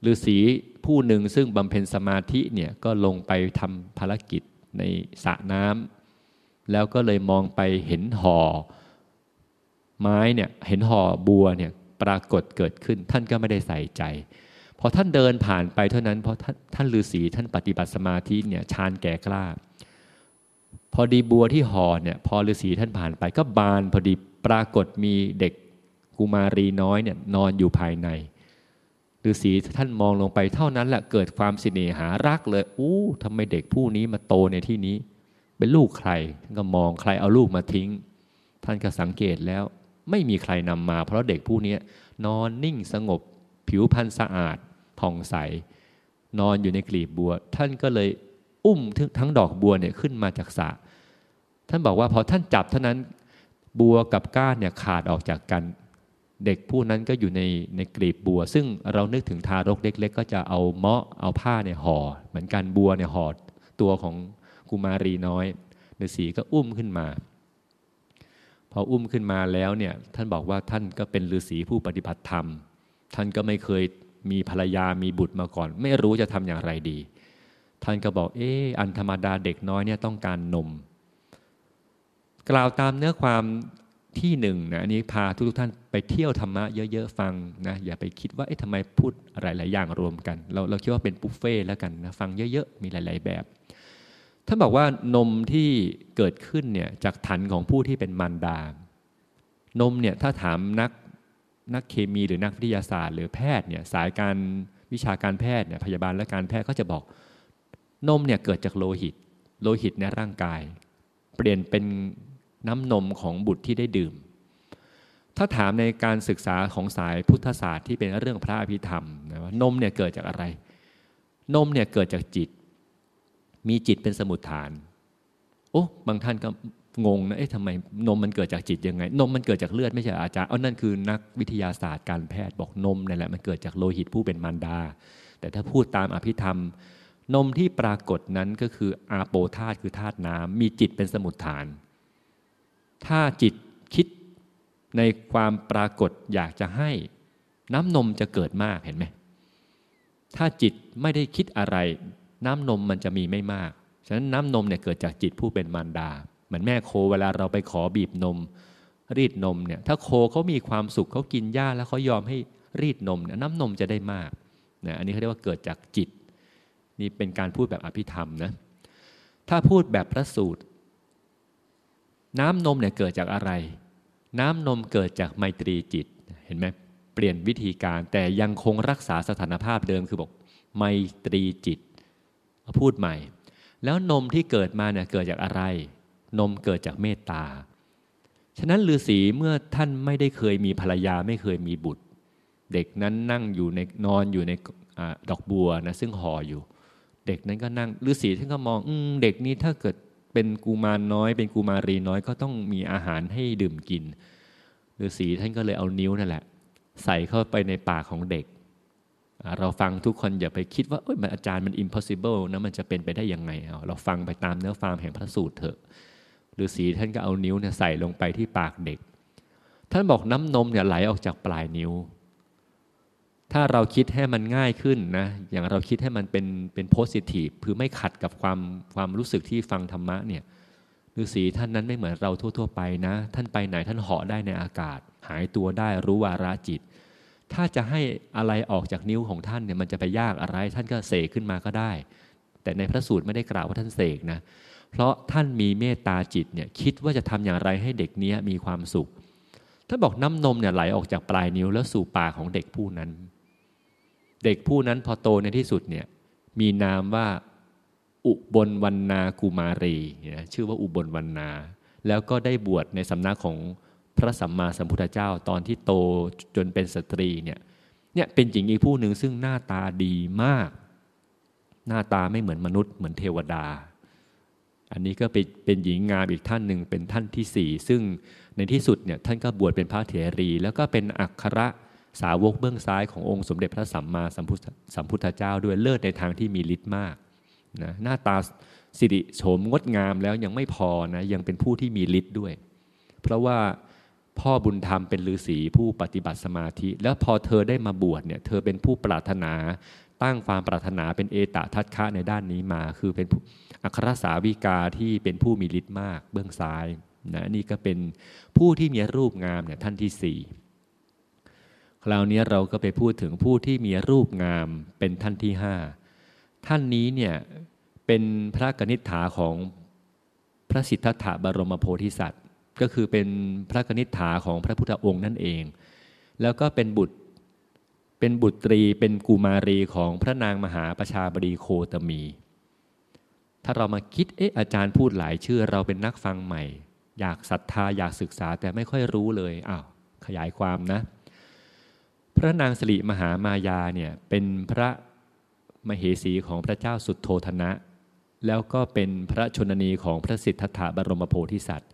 ฤาษีผู้หนึ่งซึ่งบำเพ็ญสมาธิเนี่ยก็ลงไปทำภารกิจในสระน้ำแล้วก็เลยมองไปเห็นห่อไม้เนี่ยเห็นห่อบัวเนี่ยปรากฏเกิดขึ้นท่านก็ไม่ได้ใส่ใจ พอท่านเดินผ่านไปเท่านั้นเพราะท่านฤาษีท่านปฏิบัติสมาธิเนี่ยชานแก่กล้าพอดีบัวที่ห่อเนี่ยพอฤาษีท่านผ่านไปก็บานพอดีปรากฏมีเด็กกุมารีน้อยเนี่ยนอนอยู่ภายในฤาษีท่านมองลงไปเท่านั้นแหละเกิดความสิเนหารักเลยอู้ทำไมเด็กผู้นี้มาโตในที่นี้ เป็นลูกใครท่านก็มองใครเอาลูกมาทิ้ง ท่านก็สังเกตแล้วไม่มีใครนำมา เพราะเด็กผู้นี้นอนนิ่งสงบผิวพรรณสะอาดผ่องใสนอนอยู่ในกลีบบัวท่านก็เลยอุ้มทั้งดอกบัวเนี่ยขึ้นมาจากสระท่านบอกว่า พอท่านจับเท่านั้นบัวกับก้านเนี่ยขาดออกจากกันเด็กผู้นั้นก็อยู่ในในกลีบบัว ซึ่งเรานึกถึงทารกเล็ก ๆก็จะเอาเมาะเอาผ้าเนี่ยห่อเหมือนกันบัวเนี่ยห่อตัวของกุมารีน้อยฤาษีก็อุ้มขึ้นมา พออุ้มขึ้นมาแล้วเนี่ยท่านบอกว่าท่านก็เป็นฤาษีผู้ปฏิบัติธรรม ท่านก็ไม่เคยมีภรรยามีบุตรมาก่อน ไม่รู้จะทำอย่างไรดี ท่านก็บอกเอออันธรรมดาเด็กน้อยเนี่ยต้องการนมกล่าวตามเนื้อความที่หนึ่งนะอันนี้พาทุกท่านไปเที่ยวธรรมะเยอะๆฟังนะอย่าไปคิดว่าเอ๊ะทำไมพูดหลายๆอย่างรวมกัน เราเราคิดว่าเป็นบุฟเฟ่แล้วกันนะฟังเยอะๆ มีหลายๆแบบท่านบอกว่านมที่เกิดขึ้นเนี่ยจากถันของผู้ที่เป็นมารดา นมเนี่ยถ้าถามนักนักเคมีหรือนักวิทยาศาสตร์ หรือแพทย์เนี่ยสายการวิชาการแพทย์เนี่ยพยาบาลและการแพทย์ก็จะบอก นมเนี่ยเกิดจากโลหิตโลหิตในร่างกาย เปลี่ยนเป็นน้ำนมของบุตรที่ได้ดื่ม ถ้าถามในการศึกษาของสายพุทธศาสตร์ที่เป็นเรื่องพระอภิธรรมนะว่านมเนี่ยเกิดจากอะไร นมเนี่ยเกิดจากจิต มีจิตเป็นสมุดฐาน โอ้ บางท่านก็งงนะ เอ๊ะทำไมนมมันเกิดจากจิตยังไง นมมันเกิดจากเลือดไม่ใช่อาจารย์เอานั่นคือนักวิทยาศาสตร์การแพทย์บอกนมนี่แหละมันเกิดจากโลหิตผู้เป็นมารดา แต่ถ้าพูดตามอภิธรรม นมที่ปรากฏนั้นก็คืออาโปธาตุคือธาตุน้ำ มีจิตเป็นสมุดฐานถ้าจิตคิดในความปรากฏอยากจะให้น้ำนมจะเกิดมากเห็นไหม ถ้าจิตไม่ได้คิดอะไร น้ำนมมันจะมีไม่มาก ฉะนั้นน้ำนมเนี่ยเกิดจากจิตผู้เป็นมารดาเหมือนแม่โคเวลาเราไปขอบีบนม รีดนมเนี่ยถ้าโคเขามีความสุขเขากินหญ้าแล้วเขายอมให้รีดนมเนี่ยน้ำนมจะได้มากนะอันนี้เขาเรียกว่าเกิดจากจิต นี่เป็นการพูดแบบอภิธรรมนะถ้าพูดแบบพระสูตรน้ำนมเนี่ยเกิดจากอะไร น้ำนมเกิดจากไมตรีจิต เห็นไหมเปลี่ยนวิธีการ แต่ยังคงรักษาสถานภาพเดิมคือบอกไมตรีจิตพูดใหม่ แล้วนมที่เกิดมาเนี่ยเกิดจากอะไร นมเกิดจากเมตตา ฉะนั้นฤาษีเมื่อท่านไม่ได้เคยมีภรรยาไม่เคยมีบุตร เด็กนั้นนั่งอยู่ในนอนอยู่ในอดอกบัวนะซึ่งห่ออยู่ เด็กนั้นก็นั่งฤาษีท่านก็มองอเด็กนี้ถ้าเกิดเป็นกูมารน้อย เป็นกูมารีน้อยก็ต้องมีอาหารให้ดื่มกินฤาษีท่านก็เลยเอานิ้วนั่นแหละ ใส่เข้าไปในปากของเด็ก เราฟังทุกคนอย่าไปคิดว่าออาจารย์มัน impossible นะมันจะเป็นไปได้ยังไงเราฟังไปตามเนื้อฟาร์มแห่งพระสูตรเถอะฤาษีท่านก็เอานิ้วเนี่ยใส่ลงไปที่ปากเด็ก ท่านบอกน้ำนมเนี่ยไหลออกจากปลายนิ้วถ้าเราคิดให้มันง่ายขึ้นนะอย่างเราคิดให้มันเป็นเป็นโพสิทีฟคือไม่ขัดกับความความรู้สึกที่ฟังธรรมะเนี่ยฤาษีท่านนั้นไม่เหมือนเราทั่ว ๆ ไปนะท่านไปไหนท่านเหาะได้ในอากาศ หายตัวได้รู้วาระจิต ถ้าจะให้อะไรออกจากนิ้วของท่านเนี่ยมันจะไปยากอะไร ท่านก็เสกขึ้นมาก็ได้ แต่ในพระสูตรไม่ได้กล่าวว่าท่านเสกนะเพราะท่านมีเมตตาจิตเนี่ยคิดว่าจะทำอย่างไรให้เด็กนี้มีความสุขท่านบอกน้ำนมเนี่ยไหลออกจากปลายนิ้วแล้วสู่ปากของเด็กผู้นั้นเด็กผู้นั้นพอโตในที่สุดเนี่ยมีนามว่าอุบลวรรณากุมารีนะชื่อว่าอุบลวรรณาแล้วก็ได้บวชในสำนักของพระสัมมาสัมพุทธเจ้าตอนที่โตจนเป็นสตรีเนี่ยเนี่ยเป็นหญิงอีกผู้หนึ่งซึ่งหน้าตาดีมาก หน้าตาไม่เหมือนมนุษย์เหมือนเทวดา อันนี้ก็เป็นเป็นหญิงงามอีกท่านหนึ่งเป็นท่านที่สี่ซึ่งในที่สุดเนี่ยท่านก็บวชเป็นพระเถรี แล้วก็เป็นอัคระสาวกเบื้องซ้ายขององค์สมเด็จพระสัมมาสัมพุทธเจ้าด้วยเลิศในทางที่มีฤทธิ์มากนะหน้าตาสิริโฉมงดงามแล้วยังไม่พอนะยังเป็นผู้ที่มีฤทธิ์ด้วย เพราะว่าพ่อบุญธรรมเป็นฤาษีผู้ปฏิบัติสมาธิ แล้วพอเธอได้มาบวชเนี่ยเธอเป็นผู้ปรารถนาตั้งความปรารถนาเป็นเอตทัตคะในด้านนี้มา คือเป็นอัครสาวิกาที่เป็นผู้มีฤทธิ์มาก เบื้องซ้ายนะนี่ก็เป็นผู้ที่มีรูปงามเนี่ยท่านที่สี่คราวนี้เราก็ไปพูดถึงผู้ที่มีรูปงามเป็นท่านที่ห้าท่านนี้เนี่ยเป็นพระกนิษฐาของพระสิทธัตถะบรมโพธิสัตว์ ก็คือเป็นพระกนิษฐาของพระพุทธองค์นั่นเอง แล้วก็เป็นบุตรเป็นบุตรีเป็นกุมารีของพระนางมหาประชาบดีโคตมี ถ้าเรามาคิดเอ๊ะอาจารย์พูดหลายชื่อเราเป็นนักฟังใหม่ อยากศรัทธา อยากศึกษาแต่ไม่ค่อยรู้เลยอ้าวขยายความนะพระนางสิริมหามายาเนี่ยเป็นพระมเหสีของพระเจ้าสุดโทธนะ แล้วก็เป็นพระชนนีของพระสิทธัตถะบรมโพธิสัตว์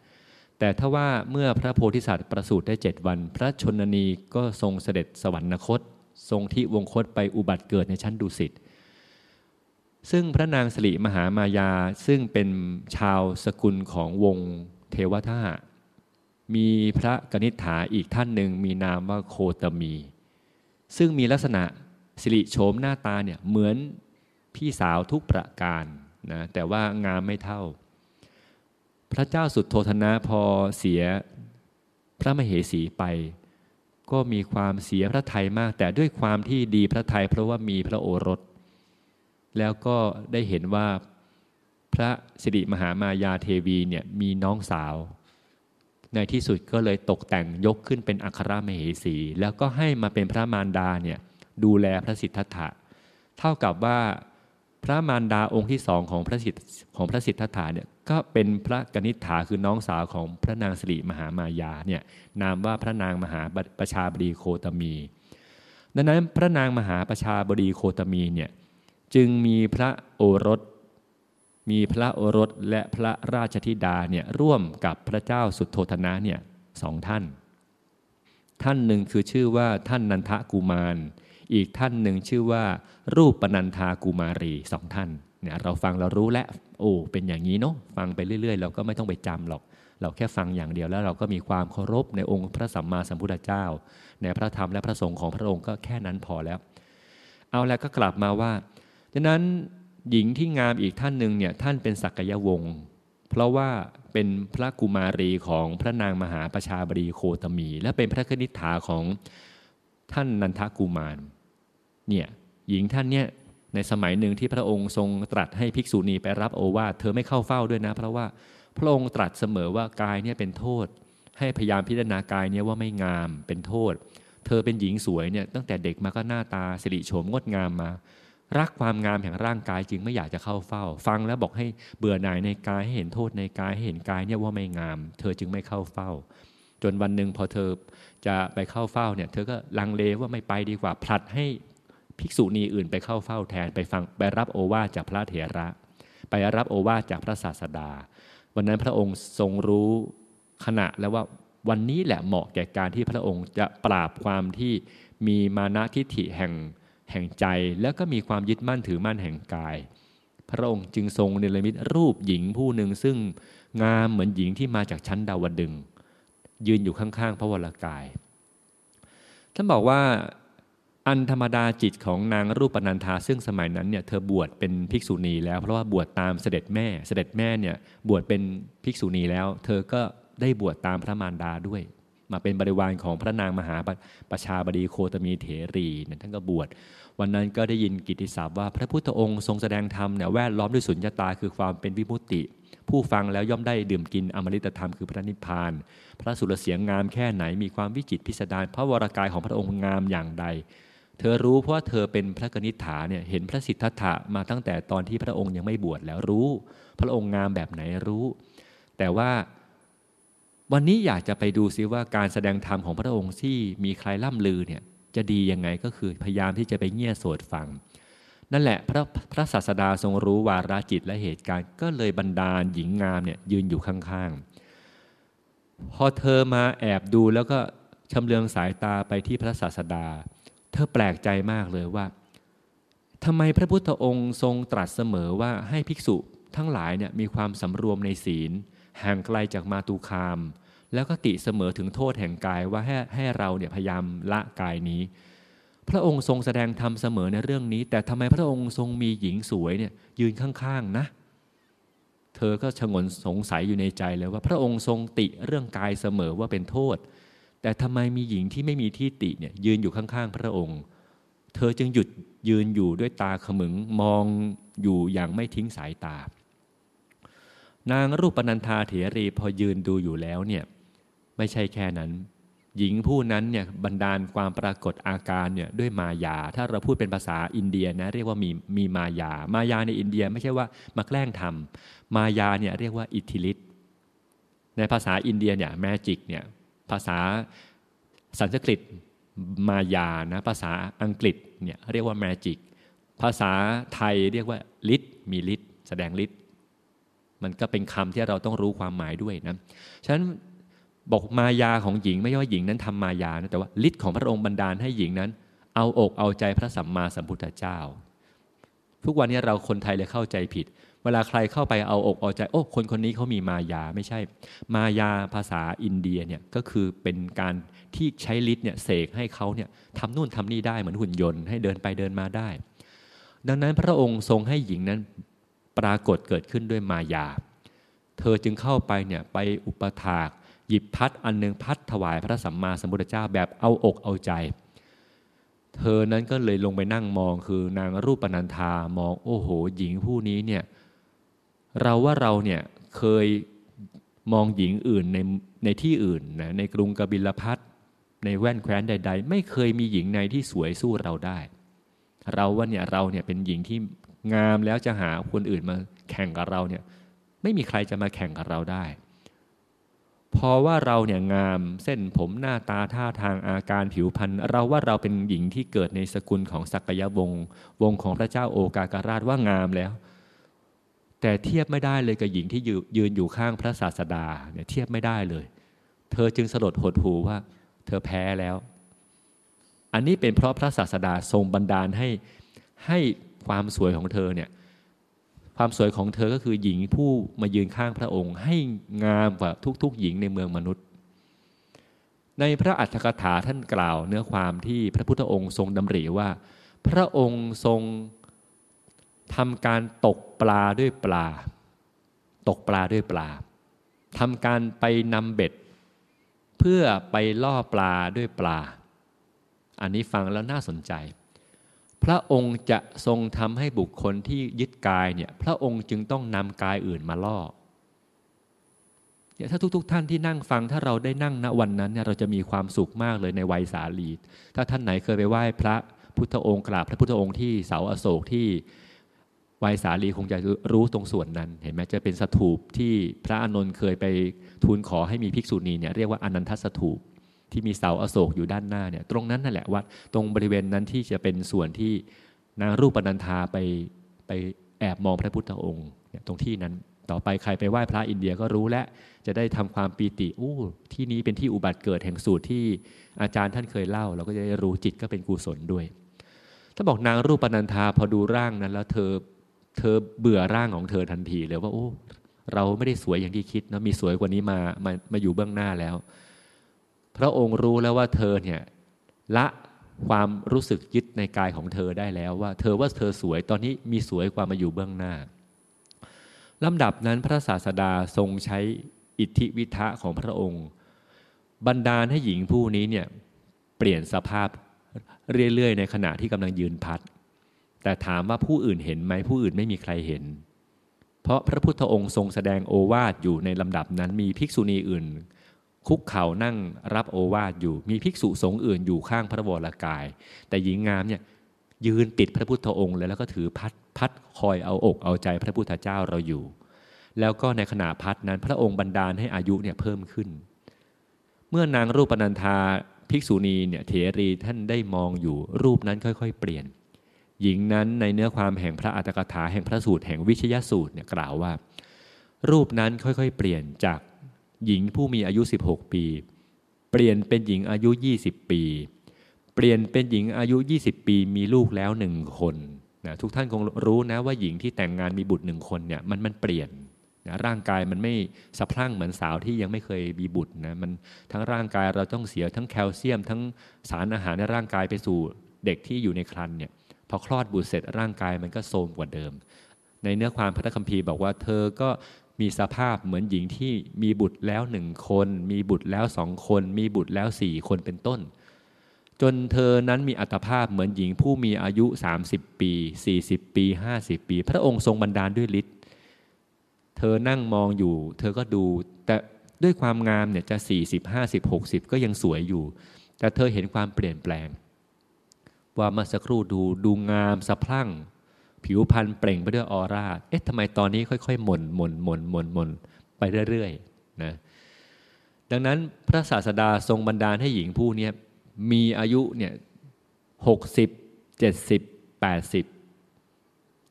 แต่ถ้าว่าเมื่อพระโพธิสัตว์ประสูติได้เจ็ดวัน พระชนนีก็ทรงเสด็จสวรรคต ทรงที่วงคตไปอุบัติเกิดในชั้นดุสิตซึ่งพระนางสิริมหามายาซึ่งเป็นชาวสกุลของวงเทวทามีพระกนิษฐาอีกท่านหนึ่งมีนามว่าโคตมีซึ่งมีลักษณะ สิริโฉมหน้าตาเนี่ย เหมือนพี่สาวทุกประการนะแต่ว่างามไม่เท่า พระเจ้าสุดโทธนะพอเสียพระมเหสีไป ก็มีความเสียพระไทยมาก แต่ด้วยความที่ดีพระไทยเพราะว่ามีพระโอรส แล้วก็ได้เห็นว่าพระสิริมหามายาเทวีเนี่ยมีน้องสาวในที่สุดก็เลยตกแต่งยกขึ้นเป็นอัครมเหสี แล้วก็ให้มาเป็นพระมารดาเนี่ยดูแลพระสิทธัตถะเท่ากับว่าพระมารดาองค์ที่สองของพระสิทธิของพระสิทธัตถะเนี่ยก็เป็นพระกนิษฐาคือน้องสาวของพระนางสิริมหามายาเนี่ยนามว่าพระนางมหาประชาบดีโคตมี ดังนั้นพระนางมหาประชาบดีโคตมีเนี่ยจึงมีพระโอรสมีพระโอรสและพระราชธิดาเนี่ยร่วมกับพระเจ้าสุดโทธนะเนี่ยสองท่าน ท่านหนึ่งคือชื่อว่าท่านนันทกุมาร อีกท่านหนึ่งชื่อว่ารูปปนันทากุมารีสองท่านเนี่ยเราฟังเรารู้และโอ้เป็นอย่างนี้เนาะฟังไปเรื่อย ๆ เราก็ไม่ต้องไปจำหรอก เราแค่ฟังอย่างเดียวแล้วเราก็มีความเคารพในองค์พระสัมมาสัมพุทธเจ้า ในพระธรรมและพระสงฆ์ของพระองค์ก็แค่นั้นพอแล้ว เอาแล้วก็กลับมาว่าดังนั้นหญิงที่งามอีกท่านหนึ่งเนี่ยท่านเป็นสักยวงศ์เพราะว่าเป็นพระกุมารีของพระนางมหาประชาบรีโคตมี และเป็นพระคณิษฐาของท่านนันทกุมารเนี่ย หญิงท่านเนี่ยในสมัยหนึ่งที่พระองค์ทรงตรัสให้ภิกษุณีไปรับโอวาทเธอไม่เข้าเฝ้าด้วยนะ เพราะว่าพระองค์ตรัสเสมอว่ากายเนี่ยเป็นโทษ ให้พยายามพิจารณากายเนี่ยว่าไม่งามเป็นโทษ เธอเป็นหญิงสวยเนี่ยตั้งแต่เด็กมาก็หน้าตาสิริโฉมงดงามมารักความงามแห่งร่างกายจึงไม่อยากจะเข้าเฝ้า ฟังแล้วบอกให้เบื่อหน่ายในกายให้เห็นโทษในกายให้เห็นกายเนี่ยว่าไม่งาม เธอจึงไม่เข้าเฝ้า จนวันหนึ่งพอเธอจะไปเข้าเฝ้าเนี่ย เธอก็ลังเลว่าไม่ไปดีกว่า ผลัดให้ภิกษุณีอื่นไปเข้าเฝ้าแทนไปฟัง ไปรับโอวาจากพระเถระ ไปรับโอวาจากพระศาสดา วันนั้นพระองค์ทรงรู้ขณะแล้วว่าวันนี้แหละเหมาะแก่การที่พระองค์จะปราบความที่มีมานะทิฐิแห่งแห่งใจแล้วก็มีความยึดมั่นถือมั่นแห่งกาย พระองค์จึงทรงเนรมิตรูปหญิงผู้หนึ่ง ซึ่งงามเหมือนหญิงที่มาจากชั้นดาวดึง ยืนอยู่ข้างๆ พระวรากายท่านบอกว่าอันธรรมดาจิตของนางรูปปนันธาซึ่งสมัยนั้นเนี่ย เธอบวชเป็นภิกษุณีแล้ว เพราะว่าบวชตามเสด็จแม่เสด็จแม่เนี่ยบวชเป็นภิกษุณีแล้ว เธอก็ได้บวชตามพระมารดาด้วยมาเป็นบริวารของพระนางมหาประชาบดีโคตมีเถรีเนี่ยท่านก็บวชวันนั้นก็ได้ยินกิติศัพท์ว่าพระพุทธองค์ทรงแสดงธรรมเนี่ยแวดล้อมด้วยสุญญาตาคือความเป็นวิมุตติ ผู้ฟังแล้วย่อมได้ดื่มกินอมฤตธรรมคือพระนิพพาน พระสุรเสียงงามแค่ไหนมีความวิจิตพิสดารพระวรากายของพระองค์งามอย่างใด เธอรู้เพราะเธอเป็นพระกนิษฐาเนี่ยเห็นพระสิทธัตถะมาตั้งแต่ตอนที่พระองค์ยังไม่บวชแล้วรู้ พระองค์งามแบบไหนรู้ แต่ว่าวันนี้อยากจะไปดูซิว่าการแสดงธรรมของพระองค์ที่มีใครล่ำลือเนี่ยจะดียังไงก็คือพยายามที่จะไปเงี่ยโสดฟัง นั่นแหละพระพระศาสดาทรงรู้วาระจิตและเหตุการณ์ก็เลยบรรดาลหญิงงามเนี่ยยืนอยู่ข้างๆ พอเธอมาแอบดูแล้วก็ ชำเลืองสายตาไปที่พระศาสดา เธอแปลกใจมากเลยว่าทำไมพระพุทธองค์ทรงตรัสเสมอว่าให้ภิกษุทั้งหลายเนี่ยมีความสำรวมในศีลห่างไกลจากมาตุคาม แล้วก็ติเสมอถึงโทษแห่งกายว่าให้ให้เราเนี่ยพยายามละกายนี้ พระองค์ทรงแสดงธรรมเสมอในเรื่องนี้ แต่ทำไมพระองค์ทรงมีหญิงสวยเนี่ยยืนข้างๆนะเธอก็ชงนสงสัยอยู่ในใจเลยว่าพระองค์ทรงติเรื่องกายเสมอว่าเป็นโทษ แต่ทำไมมีหญิงที่ไม่มีที่ติเนี่ยยืนอยู่ข้างๆพระองค์ เธอจึงหยุดยืนอยู่ด้วยตาขมึงมองอยู่อย่างไม่ทิ้งสายตานางรูปปนันธาเถรีพอยืนดูอยู่แล้วเนี่ยไม่ใช่แค่นั้น หญิงผู้นั้นเนี่ยบันดาลความปรากฏอาการเนี่ยด้วยมายา ถ้าเราพูดเป็นภาษาอินเดียนะเรียกว่ามีมีมายา มายาในอินเดียไม่ใช่ว่ามาแกล้งทำมายาเนี่ยเรียกว่าอิทธิฤทธิ์ในภาษาอินเดียเนี่ยแมจิกเนี่ยภาษาสันสกฤตมายานะภาษาอังกฤษเนี่ยเรียกว่าแมจิกภาษาไทยเรียกว่าฤทธิ์มีฤทธิ์แสดงฤทธิมันก็เป็นคำที่เราต้องรู้ความหมายด้วยนะ ฉะนั้นบอกมายาของหญิงไม่ใช่ว่าหญิงนั้นทำมายานะแต่ว่าฤทธิ์ของพระองค์บันดาลให้หญิงนั้น เอาอกเอาใจพระสัมมาสัมพุทธเจ้า ทุกวันนี้เราคนไทยเลยเข้าใจผิด เวลาใครเข้าไปเอาอกเอาใจ โอ้คนคนนี้เขามีมายาไม่ใช่ มายาภาษาอินเดียเนี่ยก็คือเป็นการที่ใช้ฤทธิ์เนี่ยเสกให้เขาเนี่ยทำนู่นทำนี่ได้เหมือนหุ่นยนต์ให้เดินไปเดินมาได้ ดังนั้นพระองค์ทรงให้หญิงนั้นปรากฏเกิดขึ้นด้วยมายา เธอจึงเข้าไปเนี่ย ไปอุปถาก หยิบพัดอันนึงพัดถวายพระสัมมาสัมพุทธเจ้าแบบเอาอกเอาใจ เธอนั้นก็เลยลงไปนั่งมองคือนางรูปปนันธามองโอ้โห หญิงผู้นี้เนี่ย เราว่าเราเนี่ย เคยมองหญิงอื่นในในที่อื่นนะในกรุงกบิลพัทในแว่นแคว้นใด ๆ ไม่เคยมีหญิงในที่สวยสู้เราได้ เราว่าเนี่ยเราเนี่ยเป็นหญิงที่งามแล้วจะหาคนอื่นมาแข่งกับเราเนี่ย ไม่มีใครจะมาแข่งกับเราได้พอว่าเราเนี่ยงามเส้นผมหน้าตาท่าทางอาการผิวพรรณเราว่าเราเป็นหญิงที่เกิดในสกุลของสักยวงศ์ วงของพระเจ้าโอกาการาชว่างามแล้ว แต่เทียบไม่ได้เลยกับหญิงที่ยืนอยู่ข้างพระศาสดาเนี่ยเทียบไม่ได้เลย เธอจึงสลดหดหูว่า เธอแพ้แล้ว อันนี้เป็นเพราะพระศาสดาทรงบันดาลให้ให้ความสวยของเธอเนี่ย ความสวยของเธอก็คือหญิงผู้มายืนข้างพระองค์ให้งามกว่าทุก ๆ หญิงในเมืองมนุษย์ ในพระอัจฉริถาท่านกล่าวเนื้อความที่พระพุทธองค์ทรงดำริว่า พระองค์ทรงทำการตกปลาด้วยปลา ตกปลาด้วยปลาทำการไปนำเบ็ดเพื่อไปล่อปลาด้วยปลา อันนี้ฟังแล้วน่าสนใจพระองค์จะทรงทำให้บุคคลที่ยึดกายเนี่ยพระองค์จึงต้องนำกายอื่นมาล่อเนี่ยถ้าทุกๆ ท่านที่นั่งฟังถ้าเราได้นั่งณวันนั้นเนี่ยเราจะมีความสุขมากเลยในวัยสาลีถ้าท่านไหนเคยไปไหว้พระพุทธองค์กราบ พระพุทธองค์ที่เสาอโศกที่วัยสาลีคงจะรู้ตรงส่วนนั้น เห็นไหมจะเป็นสถูปที่พระอานนท์เคยไปทูลขอให้มีภิกษุณีเนี่ยเรียกว่าอนันทสถูปที่มีเสาอโศกอยู่ด้านหน้าเนี่ย ตรงนั้นนั่นแหละวัดตรงบริเวณนั้นที่จะเป็นส่วนที่ นางรูปปันธาไปไปแอบมองพระพุทธองค์เนี่ยตรงที่นั้นต่อไปใครไปไหว้พระอินเดียก็รู้และจะได้ทำความปีติอู้ที่นี้เป็นที่อุบัติเกิดแห่งสูตรที่อาจารย์ท่านเคยเล่า เราก็จะได้รู้จิตก็เป็นกุศลด้วย ถ้าบอกนางรูปปันธาพอดูร่างนั้น แล้วเธอเธอเบื่อร่างของเธอทันทีเลยว่าโอ้ เราไม่ได้สวยอย่างที่คิดนะมีสวยกว่านี้มามามาอยู่เบื้องหน้าแล้วพระองค์รู้แล้วว่าเธอเนี่ยละความรู้สึกยึดในกายของเธอได้แล้วว่า เธอว่าเธอสวยตอนนี้มีสวยกว่ามาอยู่เบื้องหน้าลำดับนั้นพระศาสดาทรงใช้อิทธิวิทะของพระองค์บรรดาให้หญิงผู้นี้เนี่ยเปลี่ยนสภาพเรื่อย ๆในขณะที่กำลังยืนพัด แต่ถามว่าผู้อื่นเห็นไหมผู้อื่นไม่มีใครเห็น เพราะพระพุทธองค์ทรงแสดงโอวาทอยู่ในลำดับนั้นมีภิกษุณีอื่นคุกเข่านั่งรับโอวาทอยู่มีภิกษุสงฆ์อื่นอยู่ข้างพระวรากาย แต่หญิงงามเนี่ยยืนติดพระพุทธองค์เลยแล้วก็ถือพัดพัดคอยเอาอกเอาใจพระพุทธเจ้าเราอยู่ แล้วก็ในขณะพัดนั้นพระองค์บันดาลให้อายุเนี่ยเพิ่มขึ้น เมื่อนางรูปนันทาภิกษุณีเนี่ยเถรีท่านได้มองอยู่รูปนั้นค่อยๆเปลี่ยน หญิงนั้นในเนื้อความแห่งพระอัตถกถาแห่งพระสูตรแห่งวิชยสูตรเนี่ยกล่าวว่า รูปนั้นค่อยๆเปลี่ยนจากหญิงผู้มีอายุ 16 ปี เปลี่ยนเป็นหญิงอายุ 20 ปี เปลี่ยนเป็นหญิงอายุ 20 ปี มีลูกแล้วหนึ่งคนนะทุกท่านคงรู้นะว่าหญิงที่แต่งงานมีบุตรหนึ่งคนเนี่ยมันมันเปลี่ยนนะร่างกายมันไม่สะพรั่งเหมือนสาวที่ยังไม่เคยมีบุตรนะมันทั้งร่างกายเราต้องเสียทั้งแคลเซียมทั้งสารอาหารในร่างกายไปสู่เด็กที่อยู่ในครรภ์เนี่ยพอคลอดบุตรเสร็จร่างกายมันก็โทรมกว่าเดิม ในเนื้อความพระคัมภีร์บอกว่าเธอก็มีสภาพเหมือนหญิงที่มีบุตรแล้วหนึ่งคน มีบุตรแล้วสองคน มีบุตรแล้วสี่คนเป็นต้น จนเธอนั้นมีอัตภาพเหมือนหญิงผู้มีอายุ 30 ปี 40 ปี 50 ปี พระองค์ทรงบันดาลด้วยฤทธิ์เธอนั่งมองอยู่ เธอก็ดูแต่ด้วยความงามเนี่ย จะ 40 50 60 ก็ยังสวยอยู่แต่เธอเห็นความเปลี่ยนแปลง ว่ามาสักครู่ดูดูงามสะพรั่งผิวพรรณเปล่งไปด้วยออร่า เอ๊ะ ทำไมตอนนี้ค่อย ๆ หมนหมนหมนหมนหมนไปเรื่อยๆ นะ ดังนั้นพระศาสดาทรงบันดาลให้หญิงผู้นี้มีอายุ เนี่ยหกสิบเจ็ดสิบแปดสิบ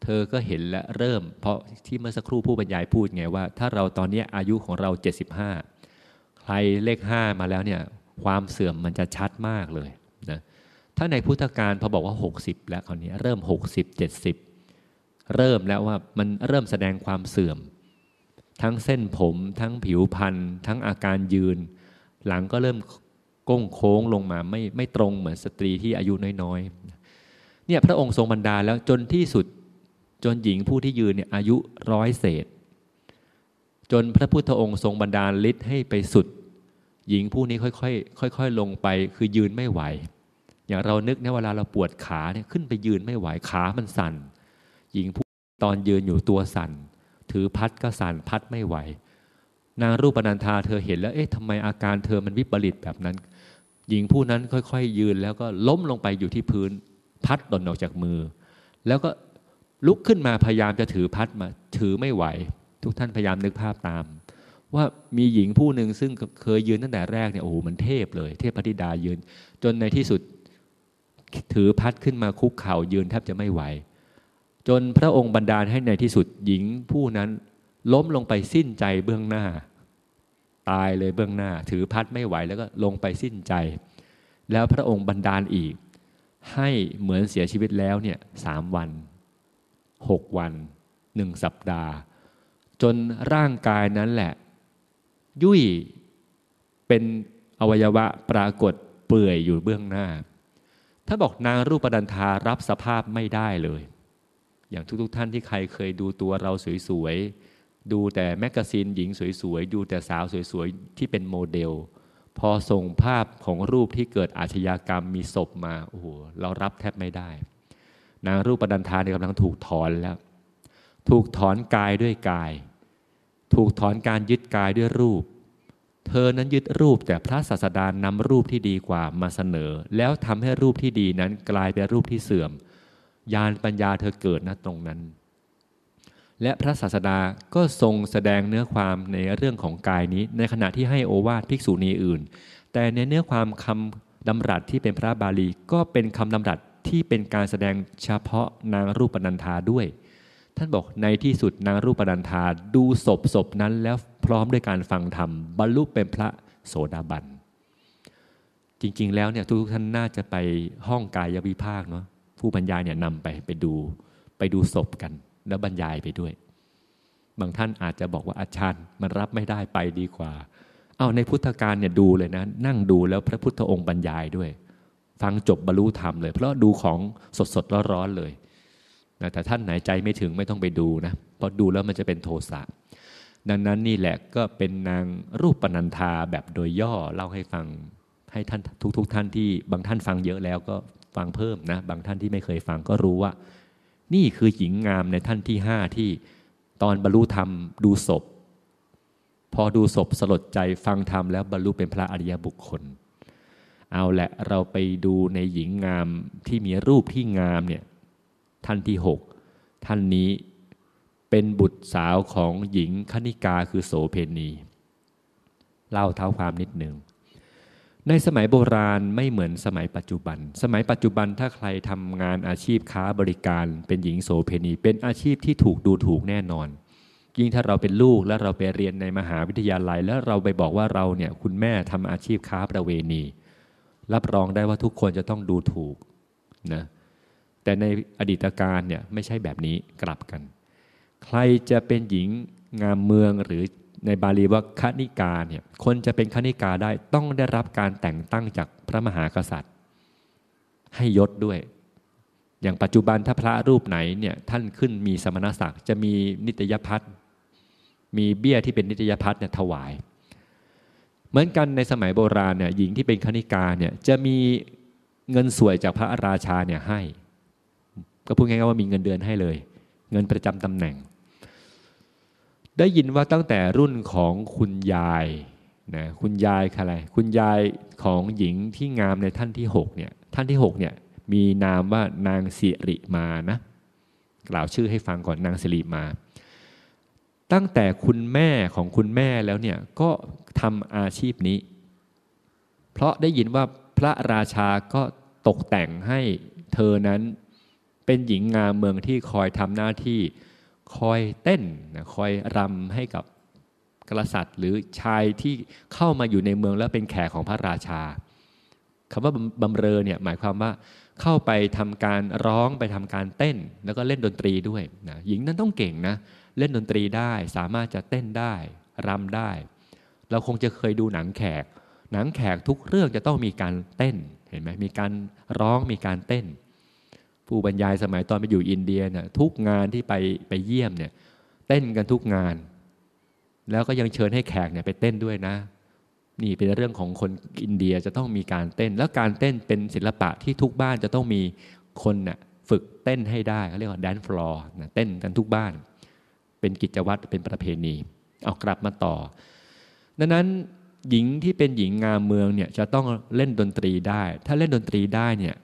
เธอก็เห็นและเริ่ม เพราะที่เมื่อสักครู่ผู้บรรยายพูดไงว่า ถ้าเราตอนนี้อายุของเราเจ็ดสิบห้าใครเลขห้ามาแล้วเนี่ย ความเสื่อมมันจะชัดมากเลยนะถ้าในพุทธการพอบอกว่าหกสิบแล้วคราวนี้เริ่มหกสิบเจ็ดสิบเริ่มแล้วว่ามันเริ่มแสดงความเสื่อม ทั้งเส้นผมทั้งผิวพรรณทั้งอาการยืน หลังก็เริ่มก้งโค้งลงมาไม่ไม่ตรงเหมือนสตรีที่อายุน้อยๆเนี่ยพระองค์ทรงบรรดาแล้วจนที่สุดจนหญิงผู้ที่ยืนเนี่ยอายุร้อยเศษ จนพระพุทธองค์ทรงบรรดาฤทธิ์ให้ไปสุด หญิงผู้นี้ค่อยๆค่อยๆลงไป คือยืนไม่ไหวอย่างเรานึกเนี่ยเวลาเราปวดขาเนี่ยขึ้นไปยืนไม่ไหวขามันสั่นหญิงผู้ตอนยืนอยู่ตัวสัน่นถือพัดก็สัน่นพัดไม่ไหว นางรูปนันทาเธอเห็นแล้วเอ๊ะทำไมอาการเธอมันวิปริตแบบนั้น หญิงผู้นั้นค่อย ๆยืนแล้วก็ล้มลงไปอยู่ที่พื้นพัดหล่นออกจากมือ แล้วก็ลุกขึ้นมาพยายามจะถือพัดมาถือไม่ไหว ทุกท่านพยายามนึกภาพตาม ว่ามีหญิงผู้หนึ่งซึ่งเคยยืนตั้งแต่แรกเนี่ยโอ้โหมันเทพเลยเทพพธิดายืน จนในที่สุดถือพัดขึ้นมาคุกเข่ายืนแทบจะไม่ไหวจนพระองค์บันดาลให้ในที่สุดหญิงผู้นั้นล้มลงไปสิ้นใจเบื้องหน้า ตายเลยเบื้องหน้า ถือพัดไม่ไหวแล้วก็ลงไปสิ้นใจ แล้วพระองค์บันดาลอีก ให้เหมือนเสียชีวิตแล้วเนี่ยสามวันหกวันหนึ่งสัปดาห์ จนร่างกายนั้นแหละ ยุ่ย เป็นอวัยวะปรากฏเปื่อยอยู่เบื้องหน้า ถ้าบอกนางรูปดันทารับสภาพไม่ได้เลยอย่างทุก ๆท่านที่ใครเคยดูตัวเราสวยๆ ดูแต่แมกกาซีนหญิงสวยๆ ดูแต่สาวสวยๆ ที่เป็นโมเดล พอส่งภาพของรูปที่เกิดอาชญากรรมมีศพมาโอ้โหเรารับแทบไม่ได้นางรูปปดันทานกำลังถูกถอนแล้ว ถูกถอนกายด้วยกาย ถูกถอนการยึดกายด้วยรูป เธอนั้นยึดรูปแต่พระศาสดานำรูปที่ดีกว่ามาเสนอ แล้วทำให้รูปที่ดีนั้นกลายเป็นรูปที่เสื่อมญาณปัญญาเธอเกิดนะตรงนั้น และพระศาสดาก็ทรงแสดงเนื้อความในเรื่องของกายนี้ในขณะที่ให้โอวาทภิกษุณีอื่น แต่ในเนื้อความคำดำรัสที่เป็นพระบาลีก็เป็นคำดำรัสที่เป็นการแสดงเฉพาะนางรูปนันธาด้วย ท่านบอกในที่สุดนางรูปนันธาดูศพศพนั้นแล้วพร้อมด้วยการฟังธรรมบรรลุเป็นพระโสดาบัน จริงๆ แล้วเนี่ยทุกท่านน่าจะไปห้องกายวิภาคเนาะผู้บรรยายเนี่ยนำไปไปดูไปดูศพกันแล้วบรรยายไปด้วย บางท่านอาจจะบอกว่าอาจารย์มันรับไม่ได้ไปดีกว่า เอาในพุทธการเนี่ยดูเลยนะ นั่งดูแล้วพระพุทธองค์บรรยายด้วย ฟังจบบรรลุธรรมเลย เพราะดูของสดสดร้อนๆเลยนะแต่ท่านไหนใจไม่ถึงไม่ต้องไปดูนะเพราะดูแล้วมันจะเป็นโทสะดังนั้นนี่แหละก็เป็นนางรูปปนันธาแบบโดยย่อเล่าให้ฟังให้ท่านทุก ๆทท่านที่บางท่านฟังเยอะแล้วก็ังเพิ่มนะบางท่านที่ไม่เคยฟังก็รู้ว่า นี่คือหญิงงามในท่านที่ห้าที่ตอนบรรลุธรรมดูศพ พอดูศพสลดใจฟังธรรมแล้ว บรรลุเป็นพระอริยบุคคล เอาแหละเราไปดูในหญิงงามที่มีรูปที่งามเนี่ยท่านที่หกท่านนี้เป็นบุตรสาวของหญิงคณิกาคือโสเพณี เล่าเท้าความนิดหนึ่งในสมัยโบราณไม่เหมือนสมัยปัจจุบัน สมัยปัจจุบันถ้าใครทำงานอาชีพค้าบริการ เป็นหญิงโสเภณี เป็นอาชีพที่ถูกดูถูกแน่นอน ยิ่งถ้าเราเป็นลูกและเราไปเรียนในมหาวิทยาลัย แล้วเราไปบอกว่าเราเนี่ย คุณแม่ทำอาชีพค้าประเวณีรับรองได้ว่าทุกคนจะต้องดูถูกนะแต่ในอดีตการเนี่ยไม่ใช่แบบนี้กลับกัน ใครจะเป็นหญิงงามเมืองหรือในบาลีว่าคณิกาเนี่ยคนจะเป็นคณิกาได้ต้องได้รับการแต่งตั้งจากพระมหากษัตริย์ ให้ยศด้วย อย่างปัจจุบันถ้าพระรูปไหน เนี่ยท่านขึ้นมีสมณศักดิ์ จะมีนิตยพัฒน์มีเบี้ยที่เป็นนิตยพัฒน์เนี่ยถวาย เหมือนกันในสมัยโบราณเนี่ยหญิงที่เป็นคณิกาเนี่ย จะมีเงินสวยจากพระราชาเนี่ย ให้ ก็พูดง่ายๆว่ามีเงินเดือนให้เลย เงินประจำตำแหน่งได้ยินว่าตั้งแต่รุ่นของคุณยายนะคุณยายคออะไรคุณยายของหญิงที่งามในท่านที่6เนี่ยท่านที่6เนี่ยมีนามว่านางสิริมานะ กล่าวชื่อให้ฟังก่อนนางสิริมา ตั้งแต่คุณแม่ของคุณแม่แล้วเนี่ยก็ทำอาชีพนี้ เพราะได้ยินว่าพระราชาก็ตกแต่งให้เธอนั้นเป็นหญิงงามเมืองที่คอยทำหน้าที่คอยเต้นนะคอยรำให้กับกษัตริย์หรือชายที่เข้ามาอยู่ในเมืองแล้วเป็นแขกของพระราชาคำว่าบำเรอเนี่ยหมายความว่าเข้าไปทำการร้องไปทำการเต้นแล้วก็เล่นดนตรีด้วยนะหญิงนั้นต้องเก่งนะเล่นดนตรีได้สามารถจะเต้นได้รำได้เราคงจะเคยดูหนังแขก หนังแขกทุกเรื่องจะต้องมีการเต้นเห็นไหมมีการร้องมีการเต้นผู้บรรยายสมัยตอนไปอยู่อินเดียเนี่ยทุกงานที่ไปไปเยี่ยมเนี่ย เต้นกันทุกงาน แล้วก็ยังเชิญให้แขกเนี่ยไปเต้นด้วยนะ นี่เป็นเรื่องของคนอินเดียจะต้องมีการเต้น แล้วการเต้นเป็นศิลปะที่ทุกบ้านจะต้องมีคนน่ะฝึกเต้นให้ได้เขาเรียกว่าแดนฟลอร์นะเต้นกันทุกบ้าน เป็นกิจวัตร เป็นประเพณี เอากลับมาต่อ ดังนั้นหญิงที่เป็นหญิงงามเมืองเนี่ยจะต้องเล่นดนตรีได้ ถ้าเล่นดนตรีได้เนี่ย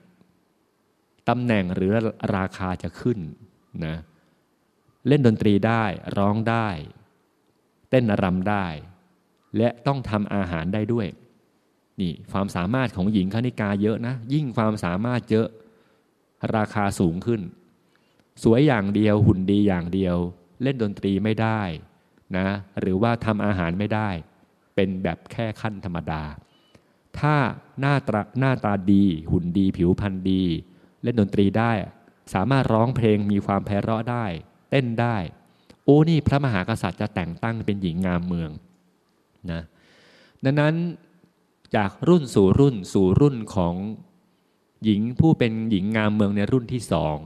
ตำแหน่งหรือราคาจะขึ้นนะเล่นดนตรีได้ร้องได้ เต้นรำได้ และต้องทำอาหารได้ด้วย นี่ความสามารถของหญิงคณิกาเยอะนะ ยิ่งความสามารถเยอะราคาสูงขึ้น สวยอย่างเดียวหุ่นดีอย่างเดียว เล่นดนตรีไม่ได้นะหรือว่าทำอาหารไม่ได้ เป็นแบบแค่ขั้นธรรมดา ถ้าหน้าตาหน้าตาดีหุ่นดีผิวพรรณดีเล่นดนตรีได้สามารถร้องเพลงมีความไพเราะได้ เต้นได้โอ้นี่พระมหากษัตริย์จะแต่งตั้งเป็นหญิงงามเมืองนะดังนั้นจากรุ่นสู่รุ่นสู่รุ่นของหญิงผู้เป็นหญิงงามเมืองในรุ่นที่สอง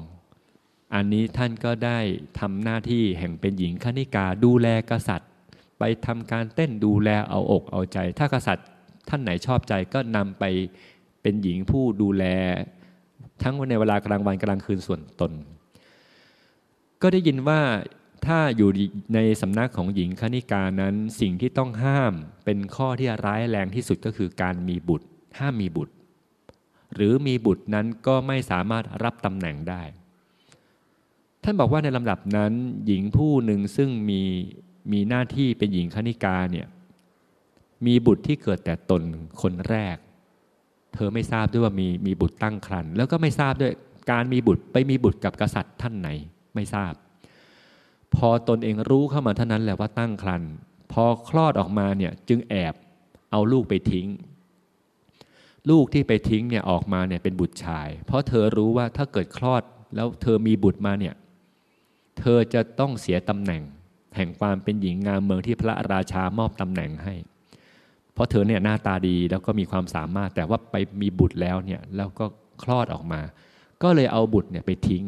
อันนี้ท่านก็ได้ทำหน้าที่แห่งเป็นหญิงขณิกาดูแลกษัตริย์ ไปทำการเต้นดูแลเอาอกเอาใจ ถ้ากษัตริย์ท่านไหนชอบใจก็นำไปเป็นหญิงผู้ดูแลทั้งในเวลากลางวันกลางคืนส่วนตน ก็ได้ยินว่าถ้าอยู่ในสำนักของหญิงคณิกานั้นสิ่งที่ต้องห้ามเป็นข้อที่ร้ายแรงที่สุดก็คือการมีบุตร ห้ามมีบุตร หรือมีบุตรนั้นก็ไม่สามารถรับตำแหน่งได้ ท่านบอกว่าในลำดับนั้นหญิงผู้หนึ่งซึ่งมีมีหน้าที่เป็นหญิงคณิกาเนี่ยมีบุตรที่เกิดแต่ตนคนแรกเธอไม่ทราบด้วยว่ามีมีบุตรตั้งครรภ์แล้วก็ไม่ทราบด้วยการมีบุตรไปมีบุตรกับกษัตริย์ท่านไหนไม่ทราบ พอตนเองรู้เข้ามาเท่านั้นแหละว่าตั้งครรภ์พอคลอดออกมาเนี่ยจึงแอบเอาลูกไปทิ้ง ลูกที่ไปทิ้งเนี่ยออกมาเนี่ยเป็นบุตรชาย เพราะเธอรู้ว่าถ้าเกิดคลอดแล้วเธอมีบุตรมาเนี่ยเธอจะต้องเสียตำแหน่ง แห่งความเป็นหญิงงามเมืองที่พระราชามอบตำแหน่งให้เพราะเธอเนี่ยหน้าตาดีแล้วก็มีความสามารถแต่ว่าไปมีบุตรแล้วเนี่ยแล้วก็คลอดออกมา ก็เลยเอาบุตรเนี่ยไปทิ้ง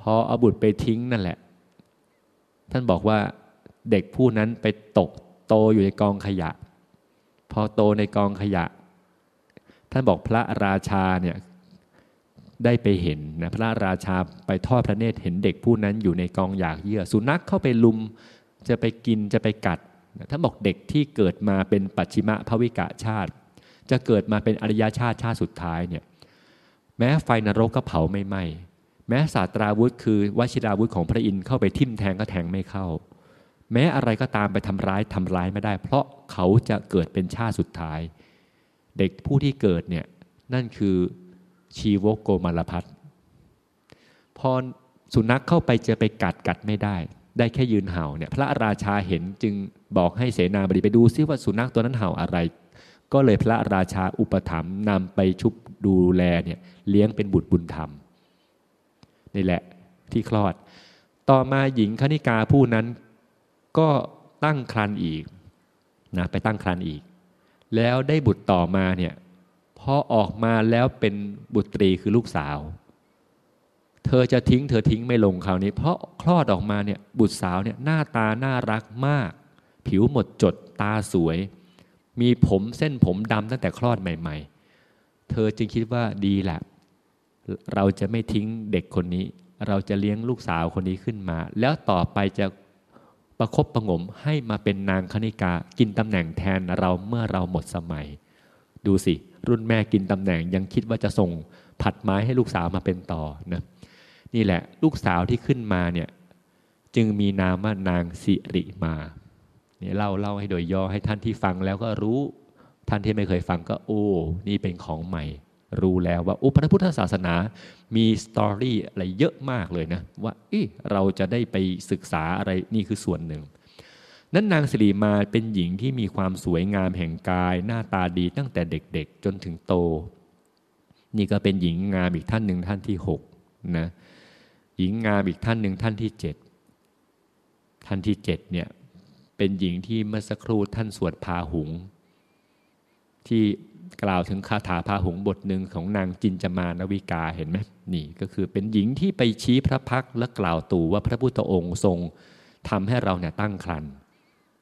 พอเอาบุตรไปทิ้งนั่นแหละ ท่านบอกว่าเด็กผู้นั้นไปตกโตอยู่ในกองขยะ พอโตในกองขยะ ท่านบอกพระราชาเนี่ยได้ไปเห็นนะพระราชาไปทอดพระเนตรเห็นเด็กผู้นั้นอยู่ในกองอยากเยื่อสุนัขเข้าไปลุมจะไปกินจะไปกัดถ้าบอกเด็กที่เกิดมาเป็นปัจฉิมะภวิกะชาติ จะเกิดมาเป็นอริยชาติชาติสุดท้ายเนี่ยแม้ไฟนรกก็เผาไม่ไหม้แม้ศาสตราวุธคือวชิราวุธของพระอินทร์เข้าไปทิ่มแทงก็แทงไม่เข้า แม้อะไรก็ตามไปทำร้ายทำร้ายไม่ได้ เพราะเขาจะเกิดเป็นชาติสุดท้าย เด็กผู้ที่เกิดเนี่ย นั่นคือชีวโกมารพัทพอสุนัขเข้าไปเจอไปกัดกัดไม่ได้ ได้แค่ยืนเห่าเนี่ยพระราชาเห็นจึงบอกให้เสนาบดีไปดูซิว่าสุนัขตัวนั้นเห่าอะไร ก็เลยพระราชาอุปถัมภ์นำไปชุบดูแลเนี่ยเลี้ยงเป็นบุตรบุญธรรมนี่แหละที่คลอด ต่อมาหญิงคณิกาผู้นั้น ก็ตั้งครรนอีกนะไปตั้งครรนอีก แล้วได้บุตรต่อมาเนี่ยพอออกมาแล้วเป็นบุตรีคือลูกสาว เธอจะทิ้งเธอทิ้งไม่ลงคราวนี้ เพราะคลอดออกมาเนี่ยบุตรสาวเนี่ยหน้าตาน่ารักมากผิวหมดจดตาสวย มีผมเส้นผมดำตั้งแต่คลอดใหม่ ๆ เธอจึงคิดว่าดีแหละ เราจะไม่ทิ้งเด็กคนนี้ เราจะเลี้ยงลูกสาวคนนี้ขึ้นมา แล้วต่อไปจะประครบประงมให้มาเป็นนางคณิกา กินตำแหน่งแทนเราเมื่อเราหมดสมัย ดูสิ รุ่นแม่กินตำแหน่งยังคิดว่าจะส่งผัดไม้ให้ลูกสาวมาเป็นต่อนะนี่แหละลูกสาวที่ขึ้นมาเนี่ยจึงมีนามว่านางสิริมานี่เล่าเล่าให้โดยย่อให้ท่านที่ฟังแล้วก็รู้ท่านที่ไม่เคยฟังก็โอ้ นี่เป็นของใหม่รู้แล้วว่าอพระพุทธศาสนามีสตอรี่อะไรเยอะมากเลยนะ ว่าเอ๊เราจะได้ไปศึกษาอะไรนี่คือส่วนหนึ่ง นั้น นางสิริมาเป็นหญิงที่มีความสวยงามแห่งกาย หน้าตาดีตั้งแต่เด็กๆจนถึงโต นี่ก็เป็นหญิงงามอีกท่านหนึ่งท่านที่6นะหญิงงามอีกท่านหนึ่งท่านที่ 7 ท่านที่ 7 เนี่ยเป็นหญิงที่เมื่อสักครู่ท่านสวดพาหุง ที่กล่าวถึงคาถาพาหุงบทหนึ่งของนางจินจมานวิกาเห็นไหมนี่ก็คือเป็นหญิงที่ไปชี้พระพักและกล่าวตู่ว่าพระพุทธองค์ทรงทำให้เราเนี่ยตั้งครัน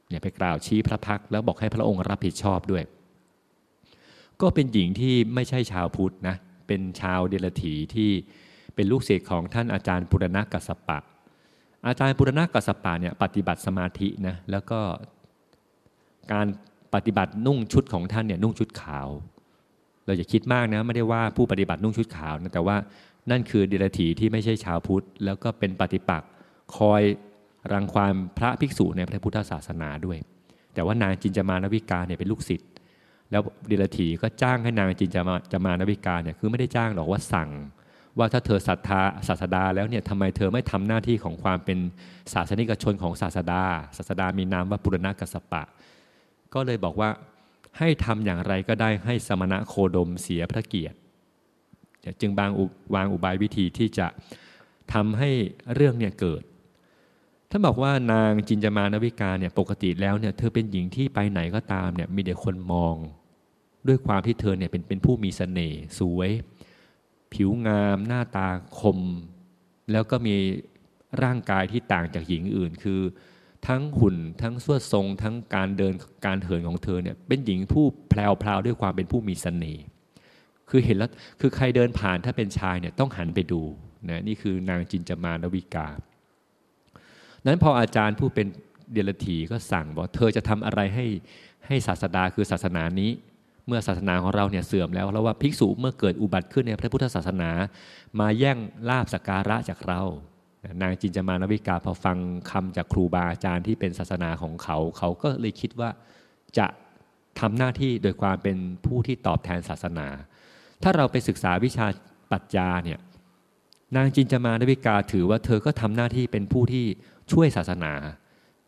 เนี่ยไปกล่าวชี้พระพักแล้วบอกให้พระองค์รับผิดชอบด้วย ก็เป็นหญิงที่ไม่ใช่ชาวพุทธนะเป็นชาวเดลถีที่เป็นลูกศิษย์ของท่านอาจารย์ปุรณะกัสปะอาจารย์ปุรณะกัสปะเนี่ยปฏิบัติสมาธินะแล้วก็การปฏิบัตินุ่งชุดของท่านเนี่ยนุ่งชุดขาว เราอย่าคิดมากนะไม่ได้ว่าผู้ปฏิบัตินุ่งชุดขาวนะแต่ว่านั่นคือเดรัจฉีที่ไม่ใช่ชาวพุทธ แล้วก็เป็นปฏิปักษ์คอยรังควานพระภิกษุ ในพระพุทธศาสนาด้วย แต่ว่านางจินจามานวิกาเนี่ยเป็นลูกศิษย์แล้วเดรัจฉีก็จ้างให้นางจินจามานวิกาเนี่ยคือไม่ได้จ้างหรอกว่าสั่งว่าถ้าเธอศรัทธาศาสดาแล้วเนี่ยทำไมเธอไม่ทำหน้าที่ของความเป็นศาสนิกชนของศาสดา ศาสดามีนามว่าปุรณกัสปะ ก็เลยบอกว่าให้ทำอย่างไรก็ได้ให้สมณะโคดมเสียพระเกียรติ จึงบางวางอุบายวิธีที่จะทำให้เรื่องเนี่ยเกิดท่านบอกว่านางจินจมานวิกาเนี่ยปกติแล้วเนี่ยเธอเป็นหญิงที่ไปไหนก็ตามเนี่ยมีแต่คนมอง ด้วยความที่เธอเนี่ยเป็นเป็นผู้มีสเสน่ห์สวยผิวงาม หน้าตาคม แล้วก็มีร่างกายที่ต่างจากหญิงอื่น คือทั้งหุ่น ทั้งสวดทรง ทั้งการเดินการเหินของเธอเนี่ยเป็นหญิงผู้แพลวลด้วยความเป็นผู้มีสเสน่ห์คือเห็นแล้วคือใครเดินผ่านถ้าเป็นชายเนี่ยต้องหันไปดูนะนี่คือนางจินจมานวิกา นั้นพออาจารย์ผู้เป็นเดลถีก็สั่งบอกเธอจะทำอะไรให้ให้ศาสดาคือศาสนานี้เมื่อศาสนาของเราเนี่ยเสื่อมแล้วเราว่าภิกษุเมื่อเกิดอุบัติขึ้นในพระพุทธศาสนา มาแย่งลาบสักการะจากเรา นางจินจามานวิกาพอฟังคำจากครูบาอาจารย์ที่เป็นศาสนาของเขา เขาก็เลยคิดว่าจะทำหน้าที่โดยความเป็นผู้ที่ตอบแทนศาสนา ถ้าเราไปศึกษาวิชาปัจจาเนี่ยนางจินจามานวิกาถือว่าเธอก็ทำหน้าที่เป็นผู้ที่ช่วยศาสนา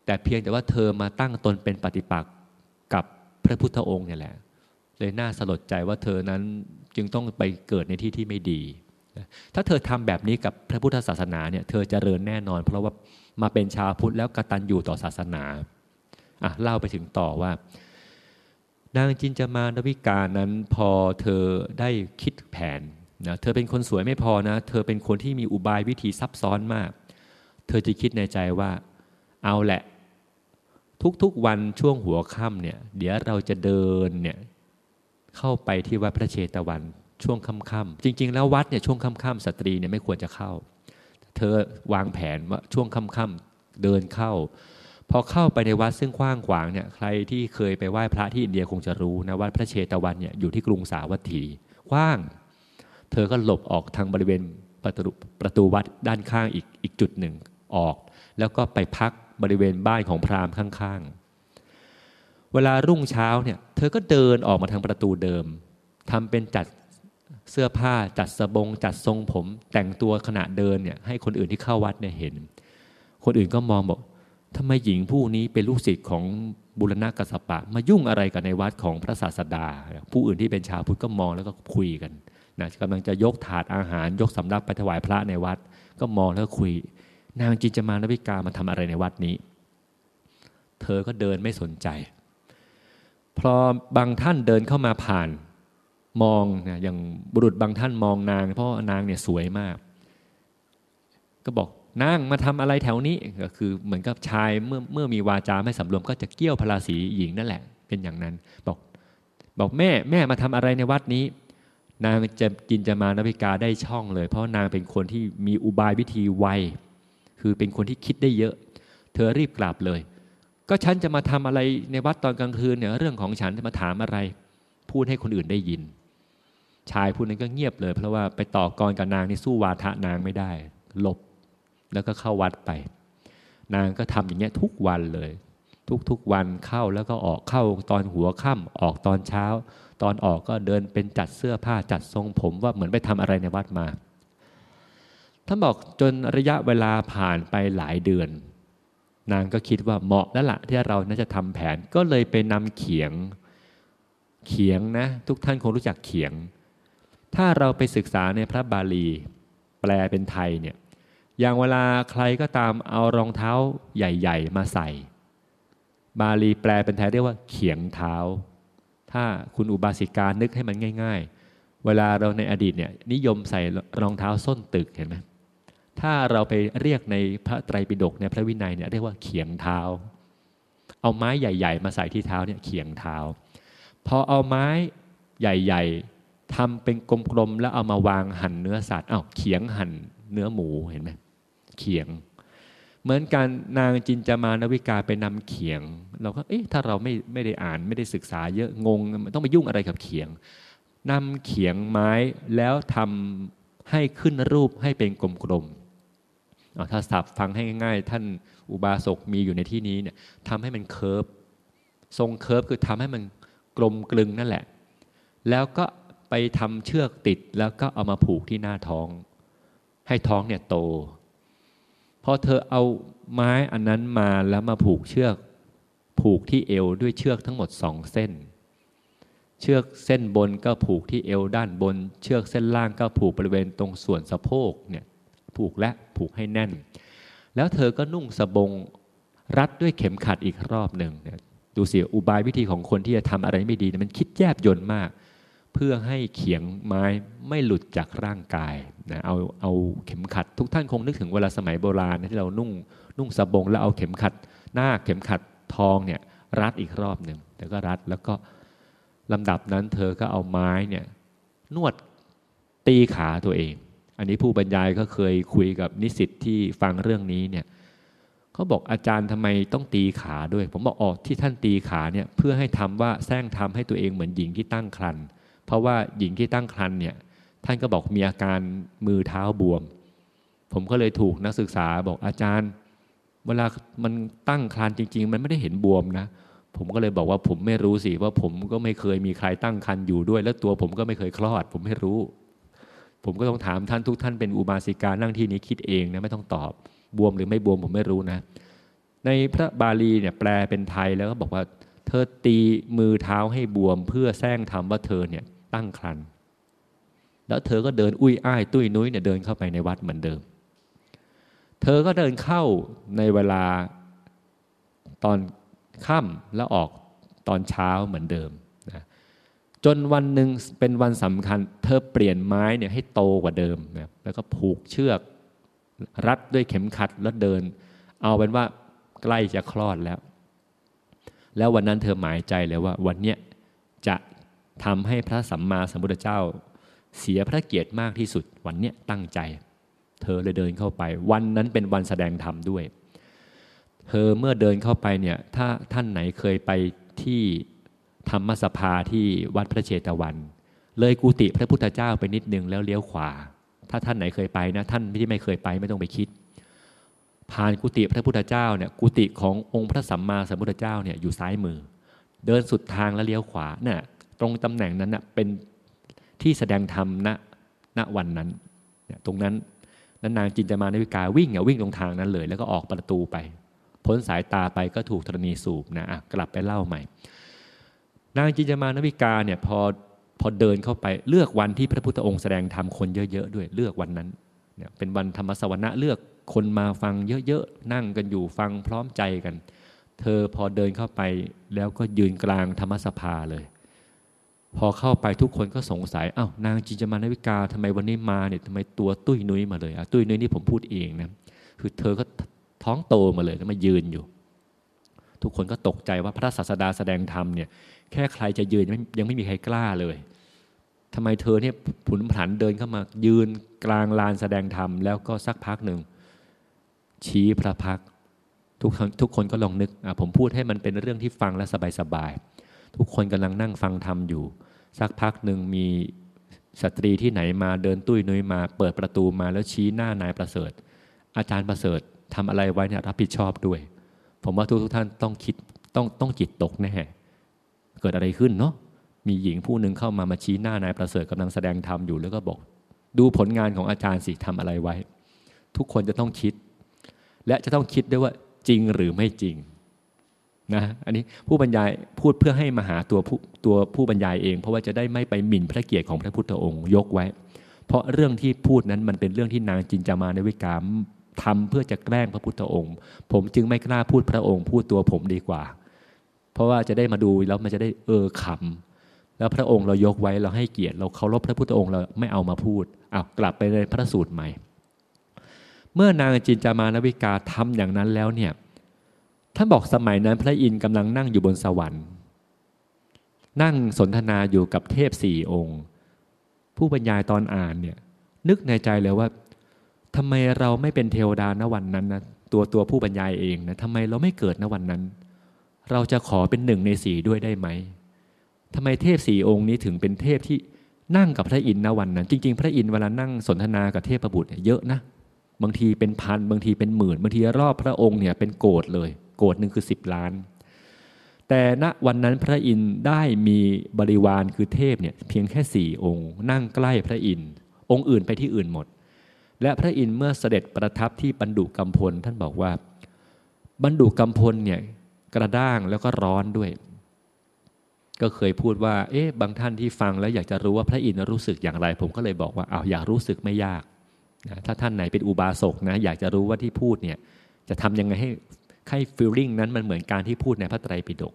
แต่เพียงแต่ว่าเธอมาตั้งตนเป็นปฏิปักษ์กับพระพุทธองค์เนี่ยแหละเลยน่าสลดใจว่าเธอนั้นจึงต้องไปเกิดในที่ที่ไม่ดี ถ้าเธอทำแบบนี้กับพระพุทธศาสนาเนี่ย เธอจเจริญแน่นอน เพราะว่ามาเป็นชาวพุทธแล้วกระตันอยู่ต่อศาสนา อ่ะเล่าไปถึงต่อว่า นางจินจะมานวิกานั้นพอเธอได้คิดแผนนะเธอเป็นคนสวยไม่พอนะ เธอเป็นคนที่มีอุบายวิธีซับซ้อนมาก เธอจะคิดในใจว่าเอาแหละทุกๆวันช่วงหัวค่ำเนี่ย เดี๋ยวเราจะเดินเนี่ยเข้าไปที่วัดพระเชตวันช่วงค่ำๆจริง ๆ แล้ววัดเนี่ยช่วงค่ำๆสตรีเนี่ยไม่ควรจะเข้า เธอวางแผนว่าช่วงค่ำๆเดินเข้า พอเข้าไปในวัดซึ่งกว้างขวางเนี่ยใครที่เคยไปไหว้พระที่อินเดียคงจะรู้นะวัดพระเชตวันเนี่ยอยู่ที่กรุงสาวัตถีกว้างเธอก็หลบออกทางบริเวณประตูประตูวัดด้านข้างอีกอีกจุดหนึ่งออกแล้วก็ไปพักบริเวณบ้านของพราหมณ์ข้าง ๆเวลารุ่งเช้า เนี่ย เธอก็เดินออกมาทางประตูเดิม ทำเป็นจัดเสื้อผ้าจัดสบงจัดทรงผม แต่งตัวขณะเดินเนี่ยให้คนอื่นที่เข้าวัดเนี่ยเห็น คนอื่นก็มองบอกทำไมหญิงผู้นี้เป็นลูกศิษย์ของบุรณะกสปะมายุ่งอะไรกันในวัดของพระศาสดา ผู้อื่นที่เป็นชาวพุทธก็มองแล้วก็คุยกันนะกำลังจะยกถาดอาหาร ยกสำรับไปถวายพระในวัดก็มองแล้วคุย นางจินจะมานวิกามาทำอะไรในวัดนี้ เธอก็เดินไม่สนใจพอบางท่านเดินเข้ามาผ่านมองนะอย่างบุรุษบางท่านมองนางเพราะนางเนี่ยสวยมาก ก็บอกนางมาทำอะไรแถวนี้ก็คือเหมือนกับชายเมื่อเมื่อมีวาจาไม่สำรวมก็จะเกี่ยวพลาสีหญิงนั่นแหละ เป็นอย่างนั้น บอกบอกแม่แม่มาทำอะไรในวัดนี้ นางจะกินจะมานาภิกาได้ช่องเลย เพราะนางเป็นคนที่มีอุบายวิธีไวคือเป็นคนที่คิดได้เยอะ เธอรีบกลับเลยก็ฉันจะมาทำอะไรในวัดตอนกลางคืนเนี่ยเรื่องของฉันจะมาถามอะไร พูดให้คนอื่นได้ยิน ชายผู้นั้นก็เงียบเลย เพราะว่าไปต่อกรกับนางนี่สู้วาทะนางไม่ได้ หลบแล้วก็เข้าวัดไป นางก็ทำอย่างเงี้ยทุกวันเลย ทุกๆ วันเข้าแล้วก็ออกเข้าตอนหัวค่ำออกตอนเช้า ตอนออกก็เดินเป็นจัดเสื้อผ้าจัดทรงผมว่าเหมือนไปทำอะไรในวัดมาท่านบอกจนระยะเวลาผ่านไปหลายเดือนนางก็คิดว่าเหมาะแล้วละ่ะที่เราน่าจะทำแผนก็เลยไปนำเขียงเขียงนะทุกท่านคงรู้จักเขียง ถ้าเราไปศึกษาในพระบาลี แปลเป็นไทยเนี่ยอย่างเวลาใครก็ตามเอารองเท้าใหญ่ๆมาใส่ บาลีแปลเป็นไทยเรียกว่าเขียงเท้า ถ้าคุณอุบาสิกานึกให้มันง่าย ๆ เวลาเราในอดีตเนี่ยนิยมใส่รองเท้าส้นตึกเห็นไหมถ้าเราไปเรียกในพระไตรปิฎกในพระวินัยเนี่ยเรียกว่าเขียงเท้า เอาไม้ใหญ่ ๆ มาใส่ที่เท้าเนี่ยเขียงเท้า พอเอาไม้ใหญ่ ๆ ทำเป็นกลมๆแล้วเอามาวางหั่นเนื้อสัตว์อ้าวเขียงหั่นเนื้อหมูเห็นไหม เขียง เหมือนการนางจินจามานวิกาไปนำเขียง เราก็ เอ๊ะถ้าเราไม่ไม่ได้อ่านไม่ได้ศึกษาเยอะงง ต้องไปยุ่งอะไรกับเขียง นำเขียงไม้แล้วทำให้ขึ้นรูปให้เป็นกลมๆถ้าสับฟังให้ง่ายๆ ท่านอุบาสกมีอยู่ในที่นี้เนี่ยทำให้มันเคิร์ฟทรงเคิร์ฟคือทำให้มันกลมกลึงนั่นแหละ แล้วก็ไปทำเชือกติดแล้วก็เอามาผูกที่หน้าท้อง ให้ท้องเนี่ยโตพอเธอเอาไม้อันนั้นมาแล้วมาผูกเชือกผูกที่เอวด้วยเชือกทั้งหมดสองเส้น เชือกเส้นบนก็ผูกที่เอวด้านบน เชือกเส้นล่างก็ผูกบริเวณตรงส่วนสะโพกเนี่ยผูกและผูกให้แน่น แล้วเธอก็นุ่งสบง รัดด้วยเข็มขัดอีกรอบหนึ่งดูเสียอุบายวิธีของคนที่จะทำอะไรไม่ดีมันคิดแยบยนต์มาก เพื่อให้เขียงไม้ไม่หลุดจากร่างกายนะเอาเอาเข็มขัด ทุกท่านคงนึกถึงเวลาสมัยโบราณที่เรานุ่งนุ่งสบงแล้วเอาเข็มขัดหน้าเข็มขัดทองเนี่ยรัดอีกรอบหนึ่งแล้วก็รัดแล้วก็ลำดับนั้น เธอก็เอาไม้เนี่ยนวดตีขาตัวเองอันนี้ผู้บรรยายก็เคยคุยกับนิสิตที่ฟังเรื่องนี้เนี่ยเขาบอกอาจารย์ทำไมต้องตีขาด้วย ผม บอกอ๋อที่ท่านตีขาเนี่ยเพื่อให้ทำว่าแซงทำให้ตัวเองเหมือนหญิงที่ตั้งครรนเพราะว่าหญิงที่ตั้งครรนเนี่ยท่านก็บอกมีอาการมือเท้าบวม ผมก็เลยถูกนักศึกษาบอกอาจารย์ เวลามันตั้งครรนจริง ๆ มันไม่ได้เห็นบวมนะ ผมก็เลยบอกว่าผมไม่รู้สิว่าผมก็ไม่เคยมีใครตั้งครรนอยู่ด้วย และตัวผมก็ไม่เคยคลอดผมไม่รู้ผมก็ต้องถามท่านทุกท่านเป็นอุบาสิกานั่งที่นี้คิดเองนะ ไม่ต้องตอบ บวมหรือไม่บวมผมไม่รู้นะ ในพระบาลีเนี่ยแปลเป็นไทยแล้วก็บอกว่า เธอตีมือเท้าให้บวมเพื่อแซงทำว่าเธอเนี่ยตั้งครรนแล้วเธอก็เดินอุ้ยอ้ายตุ้ยนุ้ยเนี่ยเดินเข้าไปในวัดเหมือนเดิม เธอก็เดินเข้าในเวลาตอนค่ำแล้วออกตอนเช้าเหมือนเดิมจนวันหนึ่งเป็นวันสำคัญ เธอเปลี่ยนไม้เนี่ยให้โตกว่าเดิมนะแล้วก็ผูกเชือกรัดด้วยเข็มขัดแล้วเดิน เอาเป็นว่าใกล้จะคลอดแล้ว แล้ววันนั้นเธอหมายใจเลยว่า วันเนี้ยจะทำให้พระสัมมาสัมพุทธเจ้า เสียพระเกียรติมากที่สุดวันเนี้ยตั้งใจ เธอเลยเดินเข้าไป วันนั้นเป็นวันแสดงธรรมด้วย เธอเมื่อเดินเข้าไปเนี่ย ถ้าท่านไหนเคยไปที่ธรรมสภาที่วัดพระเชตวัน เลยกุฏิพระพุทธเจ้าไปนิดนึงแล้วเลี้ยวขวา ถ้าท่านไหนเคยไปนะท่านที่ไม่เคยไปไม่ต้องไปคิด ผ่านกุฏิพระพุทธเจ้าเนี่ยกุฏิขององค์พระสัมมาสัมพุทธเจ้าเนี่ยอยู่ซ้ายมือ เดินสุดทางแล้วเลี้ยวขวาเนี่ยตรงตำแหน่งนั้นเน่ยเป็นที่แสดงธรรมณณวันนั้น ตรงนั้นนั้นนางจินจามานวิกาวิ่งอ่ะวิ่งตรงทางนั้นเลย แล้วก็ออกประตูไปพ้นสายตาไปก็ถูกธรณีสูบนะะกลับไปเล่าใหม่นางจิจามานวิกาเนี่ยพอพอเดินเข้าไปเลือกวันที่พระพุทธองค์แสดงธรรมคนเยอะๆด้วยเลือกวันนั้นเนี่ยเป็นวันธรรมสวค์เลือกคนมาฟังเยอะๆ นั่งกันอยู่ฟังพร้อมใจกัน เธอพอเดินเข้าไปแล้วก็ยืนกลางธรรมสภาเลย พอเข้าไปทุกคนก็สงสัยอา้าวนางจิจามานวิกาทำไมวันนี้มาเนี่ยทำไมตัวตุ้ยนุ้ยมาเลยอ่ะตุ้ยนุ้ยนี่ผมพูดเองนะคือเธอก็ท้องโตมาเลยแล้วมายืนอยู่ ทุกคนก็ตกใจว่าพระศาสดาแสดงธรรมเนี่ยแค่ใครจะยืนยังไม่มีใครกล้าเลย ทำไมเธอเนี่ยผุนผันเดินเข้ามายืนกลางลานแสดงธรรมแล้วก็สักพักหนึ่งชี้พระพักทุกทุกคนก็ลองนึกผมพูดให้มันเป็นเรื่องที่ฟังและสบายๆทุกคนกำลังนั่งฟังธรรมอยู่ สักพักหนึ่งมีสตรีที่ไหนมาเดินตุ้ยนุ้ยมา เปิดประตูมาแล้วชี้หน้านายประเสริฐ อาจารย์ประเสริฐทำอะไรไว้เนี่ยรับผิดชอบด้วย ผมว่าทุกทุกท่านต้องคิดต้องต้องจิตตกแน่เกิดอะไรขึ้นเนาะ มีหญิงผู้หนึ่งเข้ามามาชี้หน้านายประเสริฐกำลังแสดงธรรมอยู่แล้วก็บอก ดูผลงานของอาจารย์สิทำอะไรไว้ ทุกคนจะต้องคิด และจะต้องคิดด้วยว่าจริงหรือไม่จริงนะอันนี้ผู้บรรยายพูดเพื่อให้มาหาตัวผู้ตัวผู้บรรยายเอง เพราะว่าจะได้ไม่ไปหมิ่นพระเกียรติของพระพุทธองค์ ยกไว้ เพราะเรื่องที่พูดนั้นมันเป็นเรื่องที่นางจินจามาในวิกามทำเพื่อจะแกล้งพระพุทธองค์ ผมจึงไม่กล้าพูดพระองค์ พูดตัวผมดีกว่าเพราะว่าจะได้มาดูแล้วมันจะได้เออขำแล้วพระองค์เรายกไว้ เราให้เกียรติเราเคารพพระพุทธองค์ เราไม่เอามาพูดอ้าวกลับไปในพระสูตรใหม่ เมื่อนางจินจามานวิกาทำอย่างนั้นแล้วเนี่ยท่านบอกสมัยนั้นพระอินทร์กำลังนั่งอยู่บนสวรรค์ นั่งสนทนาอยู่กับเทพสี่องค์ ผู้บรรยายตอนอ่านเนี่ยนึกในใจเลยว่าทำไมเราไม่เป็นเทวดาณวันนั้นนะตัวตัวผู้บรรยายเองนะทำไมเราไม่เกิดณวันนั้นเราจะขอเป็นหนึ่งในสี่ด้วยได้ไหมทำไมเทพสี่องค์นี้ถึงเป็นเทพที่นั่งกับพระอินทร์ณวันนั้น จริงๆ พระอินทร์เวลานั่งสนทนากับเทพประบุตรเยอะนะ บางทีเป็นพัน บางทีเป็นหมื่น บางทีรอบพระองค์เนี่ยเป็นโกรธเลย โกรธหนึ่งคือสิบล้าน แต่ณวันนั้นพระอินทร์ได้มีบริวารคือเทพเนี่ยเพียงแค่สี่องค์ นั่งใกล้พระอินทร์ องค์อื่นไปที่อื่นหมด และพระอินทร์เมื่อเสด็จประทับที่บรรดุกัมพลท่านบอกว่าบรรดุกัมพลเนี่ยกระด้างแล้วก็ร้อนด้วย ก็เคยพูดว่า เอ๊ะ บางท่านที่ฟังแล้วอยากจะรู้ว่าพระอินทร์รู้สึกอย่างไร ผมก็เลยบอกว่าเอาอยากรู้สึกไม่ยากนะ ถ้าท่านไหนเป็นอุบาสกนะ อยากจะรู้ว่าที่พูดเนี่ย จะทำยังไงให้ให้ฟีลลิ่งนั้นมันเหมือนการที่พูดในพระไตรปิฎก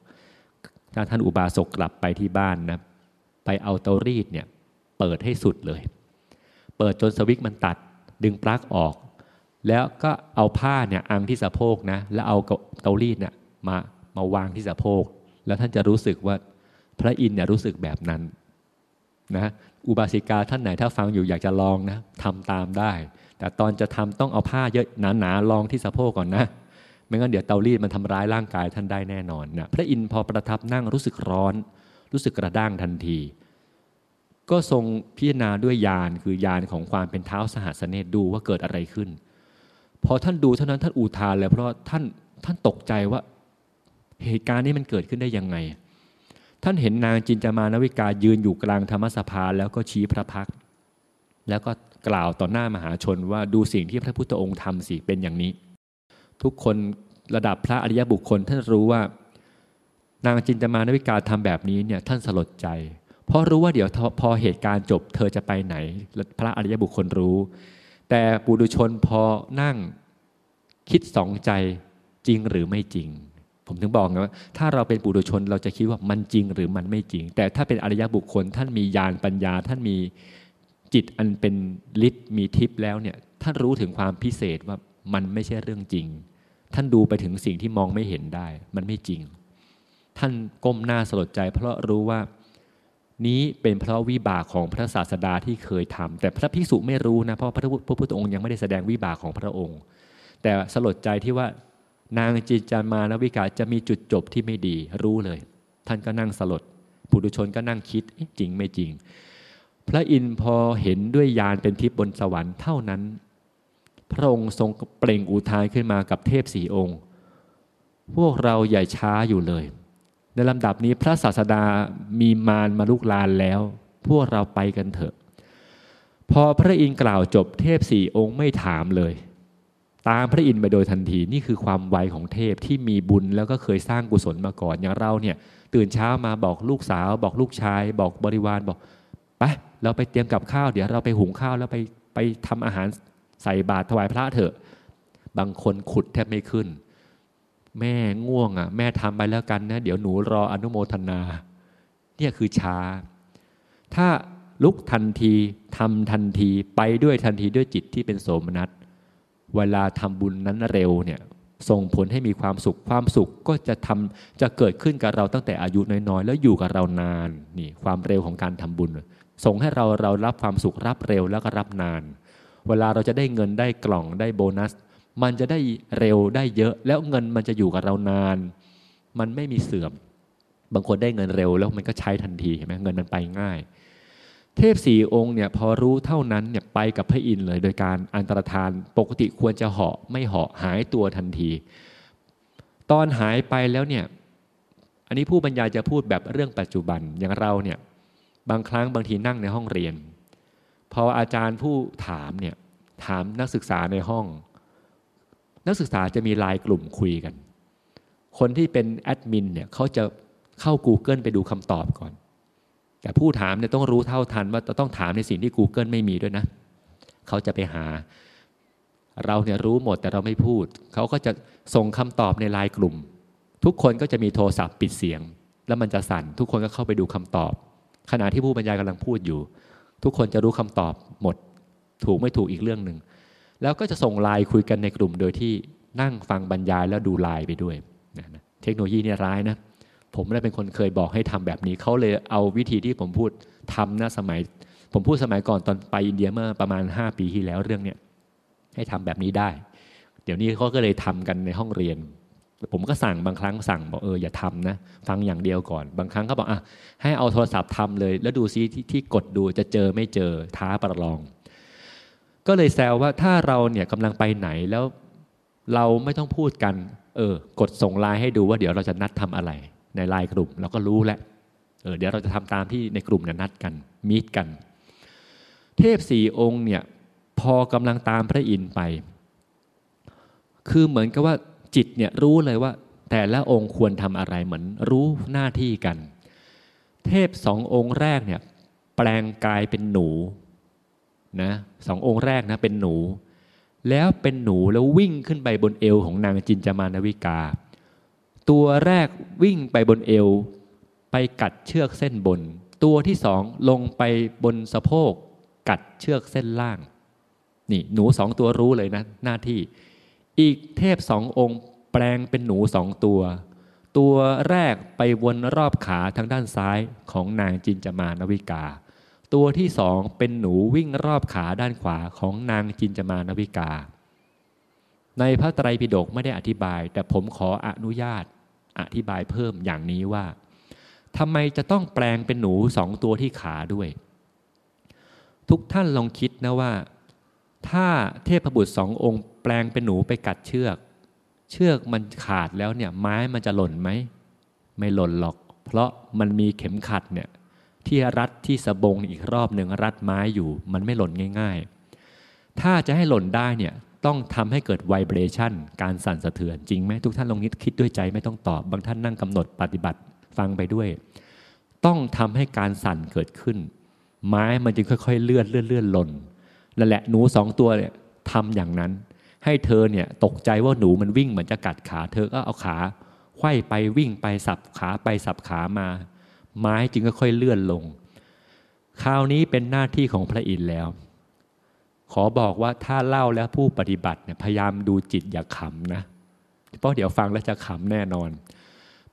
ถ้าท่านอุบาสกกลับไปที่บ้านนะ ไปเอาเตารีดเนี่ย เปิดให้สุดเลย เปิดจนสวิ์มันตัด ดึงปลั๊กออก แล้วก็เอาผ้าเนี่ยอังที่สะโพกนะ แล้วเอาเตารีดเนี่ยมามาวางที่สะโพกแล้วท่านจะรู้สึกว่าพระอินทร์เนี่ยรู้สึกแบบนั้นนะอุบาสิกาท่านไหนถ้าฟังอยู่อยากจะลองนะทำตามได้ แต่ตอนจะทำต้องเอาผ้าเยอะ หนาๆลองที่สะโพกก่อนนะ ไม่งั้นเดี๋ยวเตารีดมันทำร้ายร่างกายท่านได้แน่นอนนะพระอินทร์พอประทับนั่งรู้สึกร้อนรู้สึกกระด้างทันที ก็ทรงพิจารณาด้วยญาณคือญาณของความเป็นเท้าสหัสเนตดูว่าเกิดอะไรขึ้นพอท่านดูเท่านั้นท่านอุทานเลยเพราะท่านท่านตกใจว่าเหตุการณ์นี้มันเกิดขึ้นได้ยังไง ท่านเห็นนางจินจามานวิกายืนอยู่กลางธรรมสภาแล้วก็ชี้พระพักแล้วก็กล่าวต่อหน้ามหาชนว่าดูสิ่งที่พระพุทธองค์ทำสิเป็นอย่างนี้ ทุกคนระดับพระอริยบุคคลท่านรู้ว่า นางจินจามานวิกาทำแบบนี้เนี่ยท่านสลดใจ เพราะรู้ว่าเดี๋ยวพอเหตุการณ์จบเธอจะไปไหน พระอริยบุคคลรู้ แต่ปุถุชนพอนั่งคิดสองใจจริงหรือไม่จริงผมถึงบอกนะว่า ถ้าเราเป็นปุถุชนเราจะคิดว่ามันจริงหรือมันไม่จริง แต่ถ้าเป็นอริยบุคคลท่านมีญาณปัญญาท่านมีจิตอันเป็นฤทธิ์มีทิพย์แล้วเนี่ยท่านรู้ถึงความพิเศษว่ามันไม่ใช่เรื่องจริง ท่านดูไปถึงสิ่งที่มองไม่เห็นได้ มันไม่จริง ท่านก้มหน้าสลดใจ เพราะรู้ว่านี้เป็นเพราะวิบากของพระศาสดาที่เคยทำ แต่พระภิกษุไม่รู้นะเพราะพระพุทธองค์ยังไม่ได้แสดงวิบากของพระองค์ แต่สลดใจที่ว่านางจิจามานวิกาจะมีจุดจบที่ไม่ดี รู้เลย ท่านก็นั่งสลดผู้ดุชนก็นั่งคิดจริงไม่จริง พระอินทร์พอเห็นด้วยยานเป็นทิพย์บนสวรรค์เท่านั้น พระองค์ทรงเปล่งอุทานขึ้นมากับเทพสี่องค์ พวกเราใหญ่ช้าอยู่เลย ในลำดับนี้พระศาสดามีมารมาลุกลานแล้ว พวกเราไปกันเถอะ พอพระอินทร์กล่าวจบเทพสี่องค์ไม่ถามเลยตามพระอินทร์ไปโดยทันทีนี่คือความไวของเทพที่มีบุญแล้วก็เคยสร้างกุศลมาก่อน อย่างเราเนี่ย ตื่นเช้ามาบอกลูกสาว บอกลูกชาย บอกบริวารบอกไปเราไปเตรียมกับข้าวเดี๋ยวเราไปหุงข้าว แล้วไปไปทำอาหารใส่บาตรถวายพระเถอะ บางคนขุดแทบไม่ขึ้น แม่ง่วงอ่ะแม่ทำไปแล้วกันนะ เดี๋ยวหนูรออนุโมทนา เนี่ยคือช้า ถ้าลุกทันทีทำทันทีไปด้วยทันทีด้วยจิตที่เป็นโสมนัสเวลาทำบุญนั้นเร็วเนี่ยส่งผลให้มีความสุขความสุขก็จะทำจะเกิดขึ้นกับเราตั้งแต่อายุน้อยๆ แล้วอยู่กับเรานานนี่ ความเร็วของการทำบุญ ส่งให้เราเรารับความสุขรับเร็วแล้วก็รับนาน เวลาเราจะได้เงินได้กล่องได้โบนัส มันจะได้เร็วได้เยอะแล้วเงินมันจะอยู่กับเรานาน มันไม่มีเสื่อมบางคนได้เงินเร็ว แล้วมันก็ใช้ทันทีเห็นไหมเงินมันไปง่ายเทพสี่องค์เนี่ยพอรู้เท่านั้นเนี่ยไปกับพระอินทร์เลยโดยการอันตรธานปกติควรจะเหาะไม่เหาะหายตัวทันที ตอนหายไปแล้วเนี่ยอันนี้ผู้บรรยายจะพูดแบบเรื่องปัจจุบันอย่างเราเนี่ยบางครั้งบางทีนั่งในห้องเรียน พออาจารย์ผู้ถามเนี่ยถามนักศึกษาในห้อง นักศึกษาจะมีลายกลุ่มคุยกัน คนที่เป็นแอดมินเนี่ยเขาจะเข้า Google ไปดูคำตอบก่อนแต่ผู้ถามเนี่ยต้องรู้เท่าทันว่าต้องถามในสิ่งที่ Google ไม่มีด้วยนะ เขาจะไปหา เราเนี่ยรู้หมด แต่เราไม่พูด เขาก็จะส่งคำตอบในไลน์กลุ่ม ทุกคนก็จะมีโทรศัพท์ปิดเสียง แล้วมันจะสั่นทุกคนก็เข้าไปดูคำตอบ ขณะที่ผู้บรรยายกำลังพูดอยู่ ทุกคนจะรู้คำตอบหมด ถูกไม่ถูกอีกเรื่องหนึ่งแล้วก็จะส่งไลน์คุยกันในกลุ่ม โดยที่นั่งฟังบรรยายแล้วดูไลน์ไปด้วยเทคโนโลยีเนี่ยร้ายนะผมไม่ได้เป็นคนเคยบอกให้ทำแบบนี้ เขาเลยเอาวิธีที่ผมพูดทำนะสมัย ผมพูดสมัยก่อนตอนไปอินเดียเมื่อประมาณ 5 ปีที่แล้วเรื่องเนี้ยให้ทำแบบนี้ได้ เดี๋ยวนี้เขาก็เลยทำกันในห้องเรียน ผมก็สั่งบางครั้งสั่งบอกเอออย่าทำนะ ฟังอย่างเดียวก่อนบางครั้งเขาบอกอ่ะให้เอาโทรศัพท์ทำเลย แล้วดูซิทที่กดดูจะเจอไม่เจอท้าประลอง ก็เลยแซวว่าถ้าเราเนี่ยกำลังไปไหนแล้ว เราไม่ต้องพูดกัน เออกดส่งไลน์ให้ดูว่าเดี๋ยวเราจะนัดทำอะไรในไลน์กลุ่มเราก็รู้แล้วเออเดี๋ยวเราจะทำตามที่ในกลุ่มเนี่ยนัดกันมีดกัน เทพสี่องค์เนี่ยพอกำลังตามพระอินทร์ไป คือเหมือนกับว่าจิตเนี่ยรู้เลยว่า แต่ละองค์ควรทำอะไรเหมือนรู้หน้าที่กัน เทพสององค์แรกเนี่ยแปลงกายเป็นหนูนะสององค์แรกนะ เป็นหนู แล้วเป็นหนูแล้ววิ่งขึ้นไปบนเอวของนางจินจามานวิกาตัวแรกวิ่งไปบนเอวไปกัดเชือกเส้นบน ตัวที่สองลงไปบนสะโพกกัดเชือกเส้นล่างนี่หนูสองตัวรู้เลยนะหน้าที่ อีกเทพสององค์แปลงเป็นหนูสองตัว ตัวแรกไปวนรอบขาทางด้านซ้ายของนางจินจามานวิกา ตัวที่สองเป็นหนูวิ่งรอบขาด้านขวาของนางจินจามานวิกาในพระไตรปิฎกไม่ได้อธิบาย แต่ผมขออนุญาตอธิบายเพิ่มอย่างนี้ว่าทำไมจะต้องแปลงเป็นหนูสองตัวที่ขาด้วย ทุกท่านลองคิดนะว่า ถ้าเทพบุตรสององค์ แปลงเป็นหนูไปกัดเชือก เชือกมันขาดแล้วเนี่ยไม้มันจะหล่นไหม ไม่หล่นหรอก เพราะมันมีเข็มขัดเนี่ยที่รัดที่สบงอีกรอบหนึ่งรัดไม้อยู่มันไม่หล่นง่ายๆ ถ้าจะให้หล่นได้เนี่ยต้องทำให้เกิดไวเบรชันการสั่นสะเทือนจริงไหมทุกท่านลองนิดคิดด้วยใจไม่ต้องตอบ บางท่านนั่งกำหนดปฏิบัติฟังไปด้วย ต้องทำให้การสั่นเกิดขึ้น ไม้มันจึงค่อยๆ เลื่อนเลื่อนเลื่อนหล่นนั่นแหละหนูสองตัวเนี่ยทำอย่างนั้น ให้เธอเนี่ยตกใจว่าหนูมันวิ่งเหมือนจะกัดขาเธอก็เอาขาไขว้ไปวิ่งไปสับขาไปสับขามา ไม้จึงค่อย ๆเลื่อนลงคราวนี้เป็นหน้าที่ของพระอินทร์แล้วขอบอกว่าถ้าเล่าแล้วผู้ปฏิบัติเนี่ยพยายามดูจิตอย่าขำนะเพราะเดี๋ยวฟังแล้วจะขำแน่นอน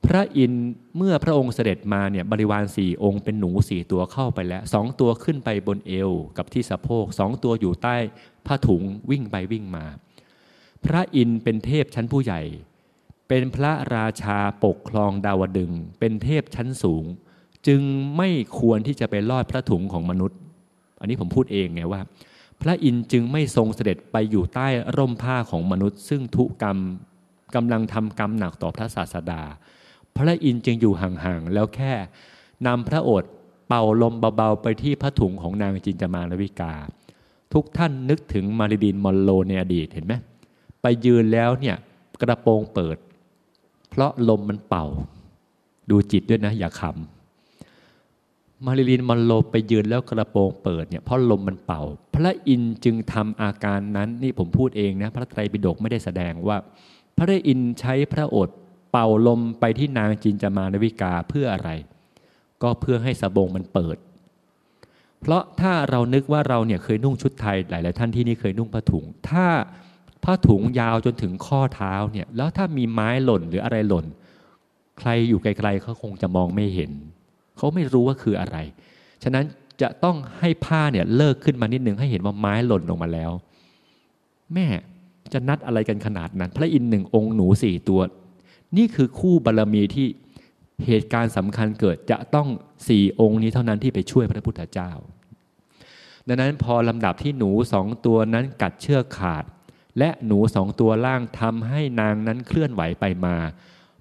พระอินเมื่อพระองค์เสด็จมาเนี่ยบริวารสี่องค์เป็นหนูสี่ตัวเข้าไปแล้วสองตัวขึ้นไปบนเอวกับที่สะโพกสองตัวอยู่ใต้ผ้าถุงวิ่งไปวิ่งมา พระอินเป็นเทพชั้นผู้ใหญ่ เป็นพระราชาปกครองดาวดึงเป็นเทพชั้นสูงจึงไม่ควรที่จะไปลอดพระถุงของมนุษย์ อันนี้ผมพูดเองไงว่าพระอินทร์จึงไม่ทรงเสด็จไปอยู่ใต้ร่มผ้าของมนุษย์ซึ่งทุกรรมกำลังทำกรรมหนักต่อพระศาสดา พระอินทร์จึงอยู่ห่าง ๆ แล้วแค่นำพระโอษฐ์เป่าลมเบา ๆ ไปที่พระถุงของนางจินจมาลวิกา ทุกท่านนึกถึงมาริดินมอลโลในอดีตเห็นไหม ไปยืนแล้วเนี่ย กระโปรงเปิด เพราะลมมันเป่า ดูจิตด้วยนะอย่าขำมาริลินมันโลไปยืนแล้วกระโปรงเปิดเนี่ยเพราะลมมันเป่า พระอินทร์จึงทำอาการนั้นนี่ผมพูดเองนะ พระไตรปิฎกไม่ได้แสดงว่า พระอินทร์ใช้พระโอษฐ์เป่าลมไปที่นางจินจามานวิกาเพื่ออะไร ก็เพื่อให้สบงมันเปิด เพราะถ้าเรานึกว่าเราเนี่ยเคยนุ่งชุดไทยหลาย ๆท่านที่นี่เคยนุ่งผ้าถุงถ้าผ้าถุงยาวจนถึงข้อเท้าเนี่ยแล้วถ้ามีไม้หล่นหรืออะไรหล่น ใครอยู่ไกลๆเขาคงจะมองไม่เห็นเขาไม่รู้ว่าคืออะไร ฉะนั้นจะต้องให้ผ้าเนี่ยเลิกขึ้นมานิดนึง ให้เห็นว่าไม้หล่นลงมาแล้ว แม่จะนัดอะไรกันขนาดนั้น พระอินทร์หนึ่งองค์หนูสี่ตัว นี่คือคู่บารรมีที่เหตุการณ์สำคัญเกิดจะต้องสี่องค์นี้เท่านั้นที่ไปช่วยพระพุทธเจ้า ดังนั้นพอลำดับที่หนูสองตัวนั้นกัดเชือกขาด และหนูสองตัวล่างทำให้นางนั้นเคลื่อนไหวไปมา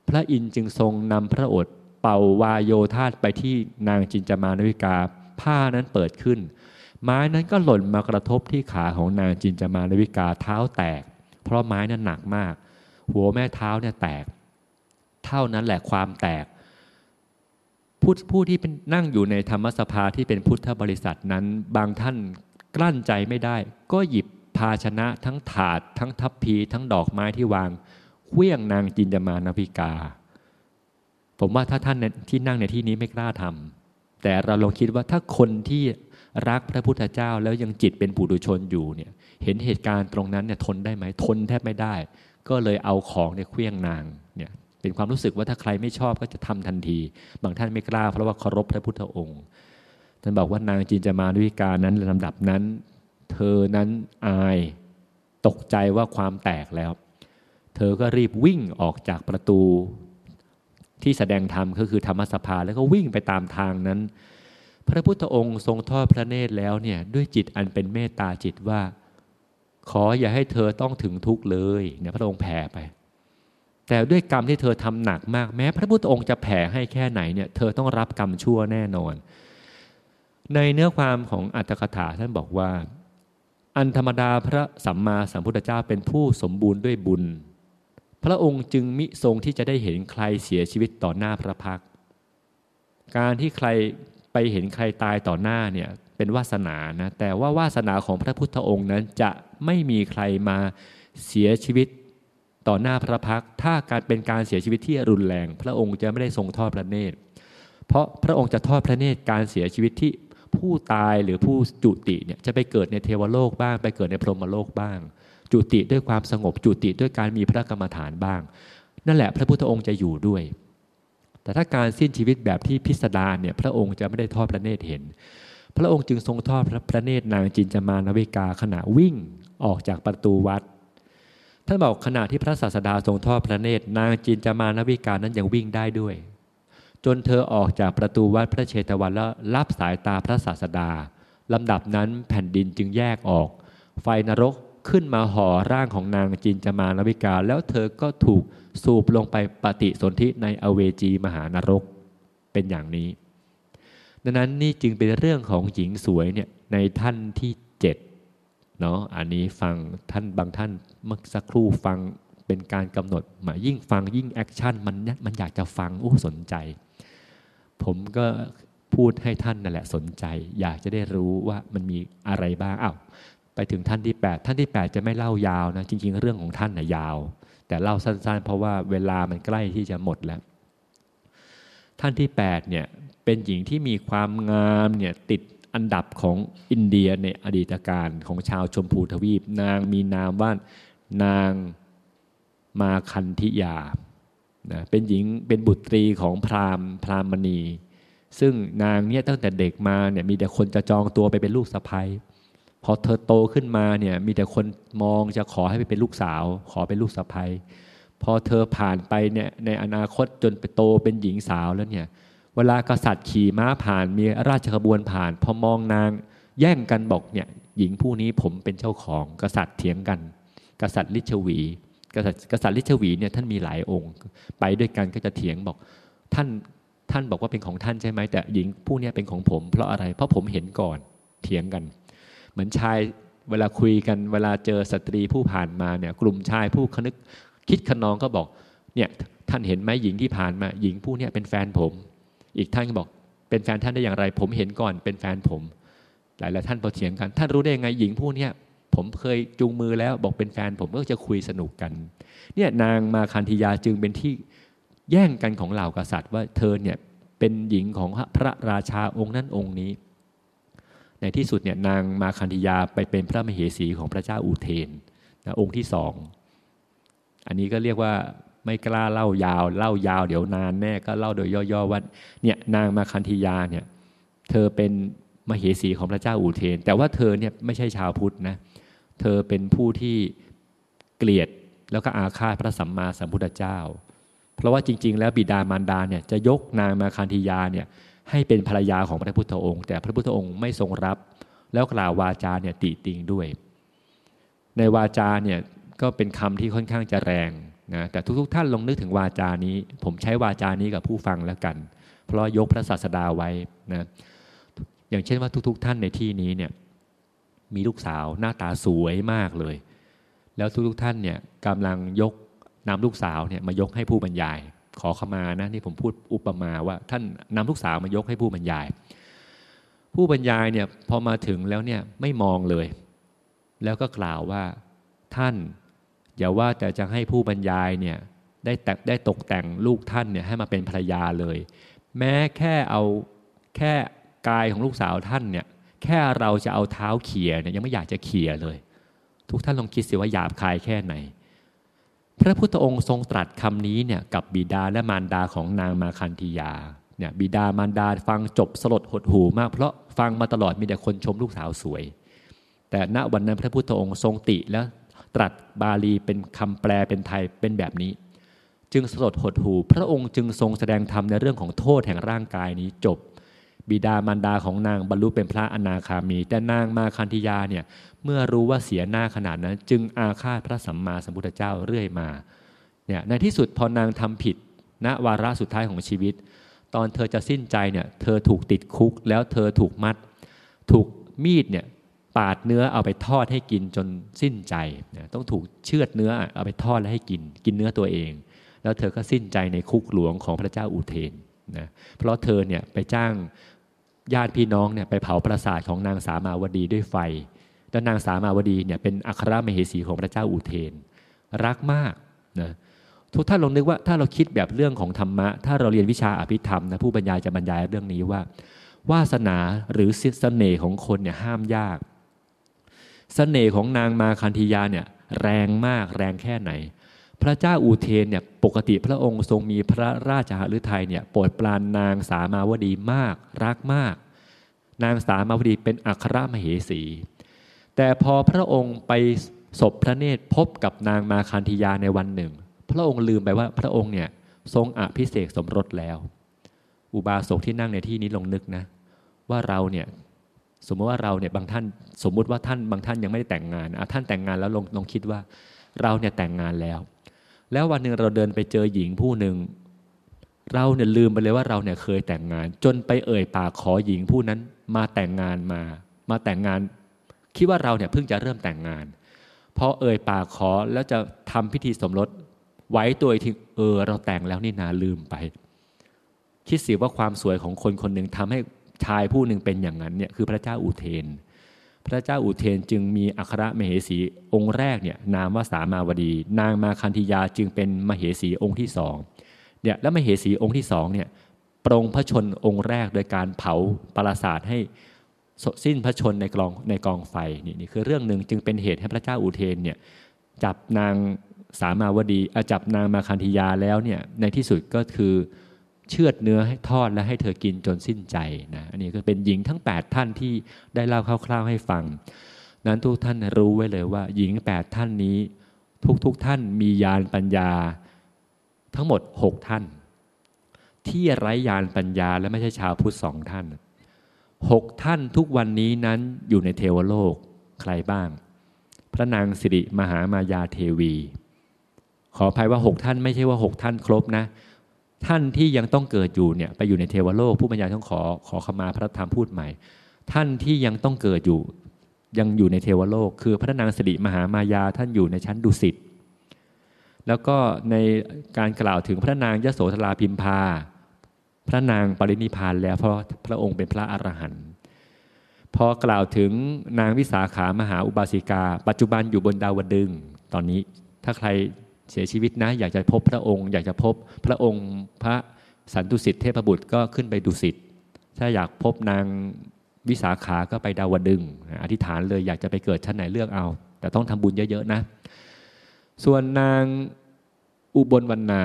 พระอินทร์จึงทรงนำพระโอษฐเป่าวายโยธาตไปที่นางจินจามานวิกา ผ้านั้นเปิดขึ้น ไม้นั้นก็หล่นมากระทบที่ขาของนางจินจามานวิกาเท้าแตก เพราะไม้นั้นหนักมาก หัวแม่เท้าเนี่ยแตก เท่านั้นแหละความแตกผู้ผู้ที่เป็นนั่งอยู่ในธรรมสภาที่เป็นพุทธบริษัทนั้นบางท่านกลั้นใจไม่ได้ ก็หยิบภาชนะทั้งถาดทั้งทัพพีทั้งดอกไม้ที่วางเคลี้ยงนางจินจามานพิกาผมว่าถ้าท่านที่นั่งในที่นี้ไม่กล้าทำ แต่เราลองคิดว่าถ้าคนที่รักพระพุทธเจ้าแล้วยังจิตเป็นปุถุชนอยู่เนี่ยเห็นเหตุการณ์ตรงนั้นเนี่ยทนได้ไหมทนแทบไม่ได้ ก็เลยเอาของเนี่ยเคลี้ยงนางเนี่ยเป็นความรู้สึกว่าถ้าใครไม่ชอบก็จะทำทันที บางท่านไม่กล้าเพราะว่าเคารพพระพุทธองค์ท่านบอกว่านางจินจะมาด้วยการนั้นลำดับนั้น เธอนั้นอายตกใจว่าความแตกแล้ว เธอก็รีบวิ่งออกจากประตูที่แสดงธรรมก็คือธรรมสภาแล้วก็วิ่งไปตามทางนั้น พระพุทธองค์ทรงทอดพระเนตรแล้วเนี่ยด้วยจิตอันเป็นเมตตาจิตว่าขออย่าให้เธอต้องถึงทุกข์เลยเนี่ยพระองค์แผ่ไป แต่ด้วยกรรมที่เธอทำหนักมากแม้พระพุทธองค์จะแผ่ให้แค่ไหนเนี่ยเธอต้องรับกรรมชั่วแน่นอน ในเนื้อความของอัตถกถาท่านบอกว่า อันธรรมดาพระสัมมาสัมพุทธเจ้าเป็นผู้สมบูรณ์ด้วยบุญพระองค์จึงมิทรงที่จะได้เห็นใครเสียชีวิตต่อหน้าพระพัก การที่ใครไปเห็นใครตายต่อหน้าเนี่ยเป็นวาสนา นะ แต่ว่าวาสนาของพระพุทธองค์นั้นจะไม่มีใครมาเสียชีวิตต่อหน้าพระพัก ถ้าการเป็นการเสียชีวิตที่รุนแรงพระองค์จะไม่ได้ทรงทอดพระเนตร เพราะพระองค์จะทอดพระเนตรการเสียชีวิตที่ผู้ตายหรือผู้จุติเนี่ยจะไปเกิดในเทวโลกบ้าง ไปเกิดในพรหมโลกบ้างจุติด้วยความสงบจุติด้วยการมีพระกรรมฐานบ้าง นั่นแหละพระพุทธองค์จะอยู่ด้วย แต่ถ้าการสิ้นชีวิตแบบที่พิสดารเนี่ยพระองค์จะไม่ได้ทอดพระเนตรเห็น พระองค์จึงทรงทอดพระเนตร นางจินจามานวิกาขณะวิ่งออกจากประตูวัดท่านบอกขณะที่พระศาสดาทรงทอดพระเนตร นางจินจามานวิกานั้นยังวิ่งได้ด้วย จนเธอออกจากประตูวัดพระเชตวันแล้วรับสายตาพระศาสดาลำดับนั้นแผ่นดินจึงแยกออก ไฟนรกขึ้นมาห่อร่างของนางจินจมานวิกา แล้วเธอก็ถูกสูบลงไปปฏิสนธิในอเวจีมหานรกเป็นอย่างนี้ ดังนั้นนี่จึงเป็นเรื่องของหญิงสวยเนี่ยในท่านที่เจ็ดเนาะอันนี้ฟังท่านบางท่านเมื่อสักครู่ฟังเป็นการกำหนดหมายยิ่งฟังยิ่งแอคชั่นมันมันอยากจะฟังโอ้สนใจ ผมก็พูดให้ท่านนั่นแหละสนใจ อยากจะได้รู้ว่ามันมีอะไรบ้างอา้าวไปถึงท่านที่ 8 ท่านที่ 8 จะไม่เล่ายาวนะ จริง ๆ เรื่องของท่านนะยาว แต่เล่าสั้น ๆ เพราะว่าเวลามันใกล้ที่จะหมดแล้ว ท่านที่ 8เนี่ยเป็นหญิงที่มีความงามเนี่ยติดอันดับของอินเดียในอดีตการของชาวชมพูทวีปนางมีนามว่านางมาคันธิยานะเป็นหญิงเป็นบุตรีของพราหมณ์พราหมณี ซึ่งนางเนี่ยตั้งแต่เด็กมาเนี่ยมีแต่คนจะจองตัวไปเป็นลูกสะใภ้พอเธอโตขึ้นมาเนี่ยมีแต่คนมองจะขอให้ไปเป็นลูกสาว ขอเป็นลูกสะใภ้พอเธอผ่านไปเนี่ยในอนาคตจนไปโตเป็นหญิงสาวแล้วเนี่ยเวลากษัตริย์ขี่ม้าผ่านมีราชขบวนผ่าน พอมองนางแย่งกันบอกเนี่ยหญิงผู้นี้ผมเป็นเจ้าของกษัตริย์เถียงกัน กษัตริย์ลิชวีกษัตริย์กษัตริย์ลิชวีเนี่ยท่านมีหลายองค์ ไปด้วยกันก็จะเถียงบอกท่านท่านบอกว่าเป็นของท่านใช่ไหม แต่หญิงผู้นี้เป็นของผม เพราะอะไรเพราะผมเห็นก่อนเถียงกันเหมือนชายเวลาคุยกันเวลาเจอสตรีผู้ผ่านมาเนี่ย กลุ่มชายผู้คนึกคิดขนองก็บอกเนี่ยท่านเห็นไหมหญิงที่ผ่านมา หญิงผู้เนี่ยเป็นแฟนผม อีกท่านก็บอกเป็นแฟนท่านได้อย่างไร ผมเห็นก่อนเป็นแฟนผมหลายหลายท่านพอเถียงกันท่านรู้ได้ยังไงหญิงผู้เนี่ยผมเคยจูงมือแล้วบอกเป็นแฟนผมก็จะคุยสนุกกันเนี่ยนางมาคันธยาจึงเป็นที่แย่งกันของเหล่ากษัตริย์ว่าเธอเนี่ยเป็นหญิงของพระราชาองค์นั้นองค์นี้ในที่สุดเนี่ยนางมาคันธยาไปเป็นพระมเหสีของพระเจ้าอูเทนนะองค์ที่สอง อันนี้ก็เรียกว่าไม่กล้าเล่ายาว เล่ายาว เดี๋ยวนานแน่ก็เล่าโดยย่อๆว่าเนี่ยนางมาคันธยาเนี่ยเธอเป็นมเหสีของพระเจ้าอูเทนแต่ว่าเธอเนี่ยไม่ใช่ชาวพุทธนะเธอเป็นผู้ที่เกลียดแล้วก็อาฆาตพระสัมมาสัมพุทธเจ้า เพราะว่าจริง ๆ แล้วบิดามารดาเนี่ยจะยกนางมาคันธยาเนี่ยให้เป็นภรรยาของพระพุทธองค์ แต่พระพุทธองค์ไม่ทรงรับ แล้วกล่าววาจาเนี่ยติติงด้วย ในวาจาเนี่ยก็เป็นคำที่ค่อนข้างจะแรงนะแต่ทุกๆทท่านลองนึกถึงวาจานี้ ผมใช้วาจานี้กับผู้ฟังแล้วกัน เพราะยกพระศาสดาไว้นะอย่างเช่นว่าทุกๆท่านในที่นี้เนี่ยมีลูกสาวหน้าตาสวยมากเลย แล้วทุกๆท่านเนี่ยกำลังยกนำลูกสาวเนี่ยมายกให้ผู้บรรยายขอขมานะนี่ผมพูดอุปมาว่าท่านนำลูกสาวมายกให้ผู้บรรยาย ผู้บรรยายเนี่ยพอมาถึงแล้วเนี่ยไม่มองเลย แล้วก็กล่าวว่าท่านอย่าว่าแต่จะให้ผู้บรรยายเนี่ยได้แต่ได้ตกแต่งลูกท่านเนี่ยให้มาเป็นภรรยาเลย แม้แค่เอาแค่กายของลูกสาวท่านเนี่ยแค่เราจะเอาเท้าเขี่ยเนี่ยยังไม่อยากจะเขี่ยเลย ทุกท่านลองคิดสิ ว่าหยาบคายแค่ไหนพระพุทธองค์ทรงตรัสคำนี้เนี่ยกับบิดาและมารดาของนางมาคันธียาเนี่ยบิดามารดาฟังจบสลดหดหูมากเพราะฟังมาตลอดมีแต่คนชมลูกสาวสวย แต่ณวันนั้นพระพุทธองค์ทรงติและตรัสบาลีเป็นคำแปลเป็นไทยเป็นแบบนี้ จึงสลดหดหูพระองค์จึงทรงแสดงธรรมในเรื่องของโทษแห่งร่างกายนี้จบ บิดามารดาของนางบรรลุเป็นพระอนาคามีแต่นางมาคันธียาเนี่ยเมื่อรู้ว่าเสียหน้าขนาดนั้น จึงอาฆาตพระสัมมาสัมพุทธเจ้าเรื่อยมาเนี่ยในที่สุดพอนางทำผิดณนะวาระสุดท้ายของชีวิต ตอนเธอจะสิ้นใจเนี่ยเธอถูกติดคุก แล้วเธอถูกมัดถูกมีดเนี่ยปาดเนื้อเอาไปทอดให้กินจนสิ้นใจต้องถูกเชือดเนื้อเอาไปทอดแล้วให้กิน กินเนื้อตัวเอง แล้วเธอก็สิ้นใจในคุกหลวงของพระเจ้าอุเทนนะเพราะเธอเนี่ยไปจ้างญาติพี่น้องเนี่ยไปเผาปราสาทของนางสามาวดีด้วยไฟแล้วนางสามาวดีเนี่ยเป็นอัครมเหสีของพระเจ้าอุเทนรักมากนะทุกท่านลองนึกว่าถ้าเราคิดแบบเรื่องของธรรมะถ้าเราเรียนวิชาอภิธรรมนะผู้บรรยายจะบรรยายเรื่องนี้ว่าวาสนาหรือเสน่ห์ของคนเนี่ยห้ามยากสเสน่ห์ของนางมาคันธียาเนี่ยแรงมากแรงแค่ไหน พระเจ้าอูเทนเนี่ยปกติพระองค์ทรงมีพระราชาหฤทัยเนี่ยโปรดปรานนางสามาวดีมาก รักมาก นางสามาวดีเป็นอัครมเหสีแต่พอพระองค์ไปศพพระเนตรพบกับนางมาคันธียาในวันหนึ่ง พระองค์ลืมไปว่าพระองค์เนี่ยทรงอภิเศกสมรสแล้ว อุบาสกที่นั่งในที่นี้ลงนึกนะ ว่าเราเนี่ย สมมติว่าเราเนี่ยบางท่าน สมมุติว่าท่าน บางท่านยังไม่ได้แต่งงาน อ่ะ ท่านแต่งงานแล้วลงลองคิดว่าเราเนี่ยแต่งงานแล้ว แล้ววันหนึ่งเราเดินไปเจอหญิงผู้หนึ่ง เราเนี่ยลืมไปเลยว่าเราเนี่ยเคยแต่งงาน จนไปเอ่ยปากขอหญิงผู้นั้นมาแต่งงานมามาแต่งงานคิดว่าเราเนี่ยเพิ่งจะเริ่มแต่งงานพอเอ่ยปากขอแล้วจะทำพิธีสมรสไว้ตัวทีเออเราแต่งแล้ว นี่นาลืมไปคิดสิว่าความสวยของคนคนหนึ่งทำให้ชายผู้หนึ่งเป็นอย่างนั้นเนี่ยคือพระเจ้าอุเทน พระเจ้าอุเทนจึงมีอัครมเหสีองค์แรกเนี่ย นามว่าสามาวดี นางมาคันธิยาจึงเป็นมเหสีองค์ที่สองเนี่ยแล้วมเหสีองค์ที่สองเนี่ยปรงพระชนองค์แรกโดยการเผาปราสาทให้สสิ้นพระชนในกองในกองไฟนี่นี่คือเรื่องหนึ่งจึงเป็นเหตุให้พระเจ้าอุเทนเนี่ยจับนางสามาวดีจับนางมาคันธียาแล้วเนี่ยในที่สุดก็คือเชือดเนื้อให้ทอดและให้เธอกินจนสิ้นใจนะอันนี้ก็เป็นหญิงทั้ง 8 ท่านที่ได้เล่าคร่าว ๆให้ฟัง นั้นทุกท่านรู้ไว้เลยว่า หญิง 8 ท่านนี้ทุกๆทท่านมียานปัญญาทั้งหมด 6 ท่าน ที่ไร้ยานปัญญาและไม่ใช่ชาวพุทธสองท่านหกท่านทุกวันนี้นั้นอยู่ในเทวโลกใครบ้าง พระนางสิริมหามายาเทวี ขออภัยว่าหกท่านไม่ใช่ว่าหกท่านครบนะ ท่านที่ยังต้องเกิด อยู่เนี่ยไปอยู่ในเทวโลกผู้บรรยายต้องขอขอขมาพระธรรมพูดใหม่ ท่านที่ยังต้องเกิดอยู่ยังอยู่ในเทวโลก คือพระนางสิริมหามายาท่านอยู่ในชั้นดุสิต แล้วก็ในการกล่าวถึงพระนางยโสธราพิมพาพระนางปรินิพานแล้วเพราะพระองค์เป็นพระอรหันต์พอกล่าวถึงนางวิสาขามหาอุบาสิกา ปัจจุบันอยู่บนดาวดึง ตอนนี้ถ้าใครเสียชีวิตนะอยากจะพบพระองค์อยากจะพบพระองค์พระสันตุสิทธิเทพบุตรก็ขึ้นไปดุสิตถ้าอยากพบนางวิสาขาก็ไปดาวดึง อธิษฐานเลยอยากจะไปเกิดชั้นไหนเลือกเอาแต่ต้องทำบุญเยอะๆนะ ส่วนนางอุบลวรรณา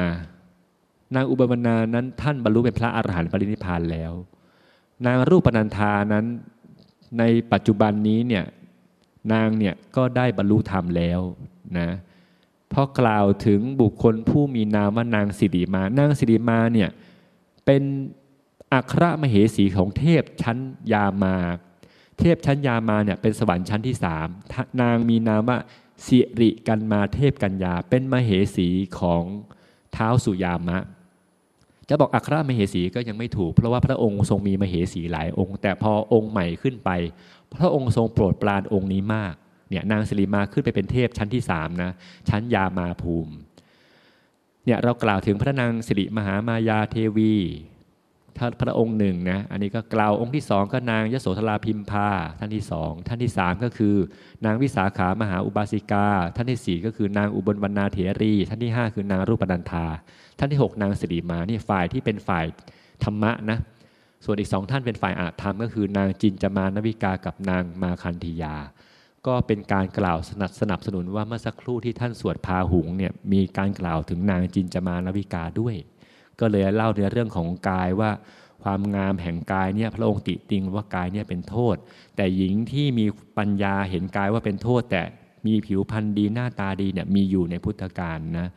นางอุบานานั้นท่านบรรลุเป็นพระอรหันต์ปรินิพานแล้ว นางรูปนันทานั้นในปัจจุบันนี้เนี่ยนางเนี่ยก็ได้บรรลุธรรมแล้วนะพอกล่าวถึงบุคคลผู้มีนามว่านางสิริมา นางสิริมาเนี่ยเป็นอัครมเหสีของเทพชั้นยามา เทพชั้นยามาเนี่ยเป็นสวรรค์ชั้นที่สามนางมีนามว่าสิริกันมา เทพกัญญา เป็นมเหสีของเท้าสุยามะจะบอกอัครมเหสีก็ยังไม่ถูก เพราะว่าพระองค์ทรงมีมเหสีหลายองค์ แต่พอองค์ใหม่ขึ้นไป พระองค์ทรงโปรดปรานองค์นี้มากเนี่ยนางสิริมาขึ้นไปเป็นเทพชั้นที่สามนะชั้นยามาภูมิเนี่ยเรากล่าวถึงพระนางสิริมหามายาเทวีถ้าพระองค์หนึ่งนะอันนี้ก็กล่าวองค์ที่สองก็นางยโสธราพิมพาท่านที่สองท่านที่สามก็คือนางวิสาขามหาอุบาสิกา ท่านที่สี่ก็คือ นางอุบลวรรณาเถรีท่านที่ห้าคือนางรูปนันธาท่านที่6นางสิริมานี่ฝ่ายที่เป็นฝ่ายธรรมะนะส่วนอีกสองท่านเป็นฝ่ายอาธรรม ก็คือนางจินจมานวิกากับนางมาคันธียา ก็เป็นการกล่าวสนับสนับสนุนว่าเมื่อสักครู่ที่ท่านสวดพาหุงเนี่ยมีการกล่าวถึงนางจินจมานวิกาด้วย ก็เลยเล่านเรื่องของกายว่าความงามแห่งกายเนี่ยพระองค์ติติงว่ากายเนี่ยเป็นโทษ แต่หญิงที่มีปัญญาเห็นกายว่าเป็นโทษ แต่มีผิวพรรณดีหน้าตาดีเนี่ยมีอยู่ในพุทธการนะ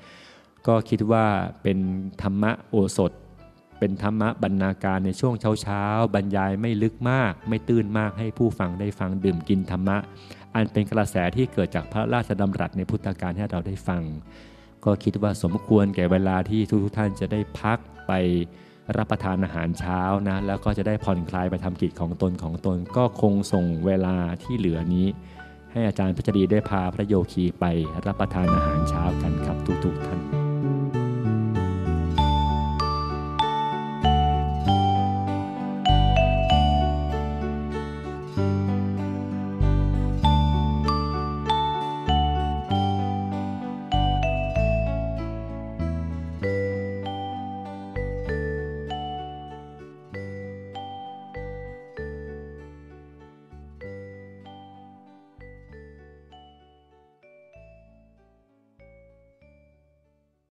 ก็คิดว่าเป็นธรรมะโอสถ เป็นธรรมะบรรณาการในช่วงเช้าเช้าบรรยายไม่ลึกมาก ไม่ตื้นมากให้ผู้ฟังได้ฟังดื่มกินธรรมะ อันเป็นกระแสที่เกิดจากพระราชดำรัสในพุทธการให้เราได้ฟัง ก็คิดว่าสมควรแก่เวลาที่ทุก ๆ ท่านจะได้พักไปรับประทานอาหารเช้านะแล้วก็จะได้ผ่อนคลายไปทำกิจของตนของตนก็คงส่งเวลาที่เหลือนี้ให้อาจารย์พัชรีได้พาพระโยคีไปรับประทานอาหารเช้ากันครับทุก ๆท่าน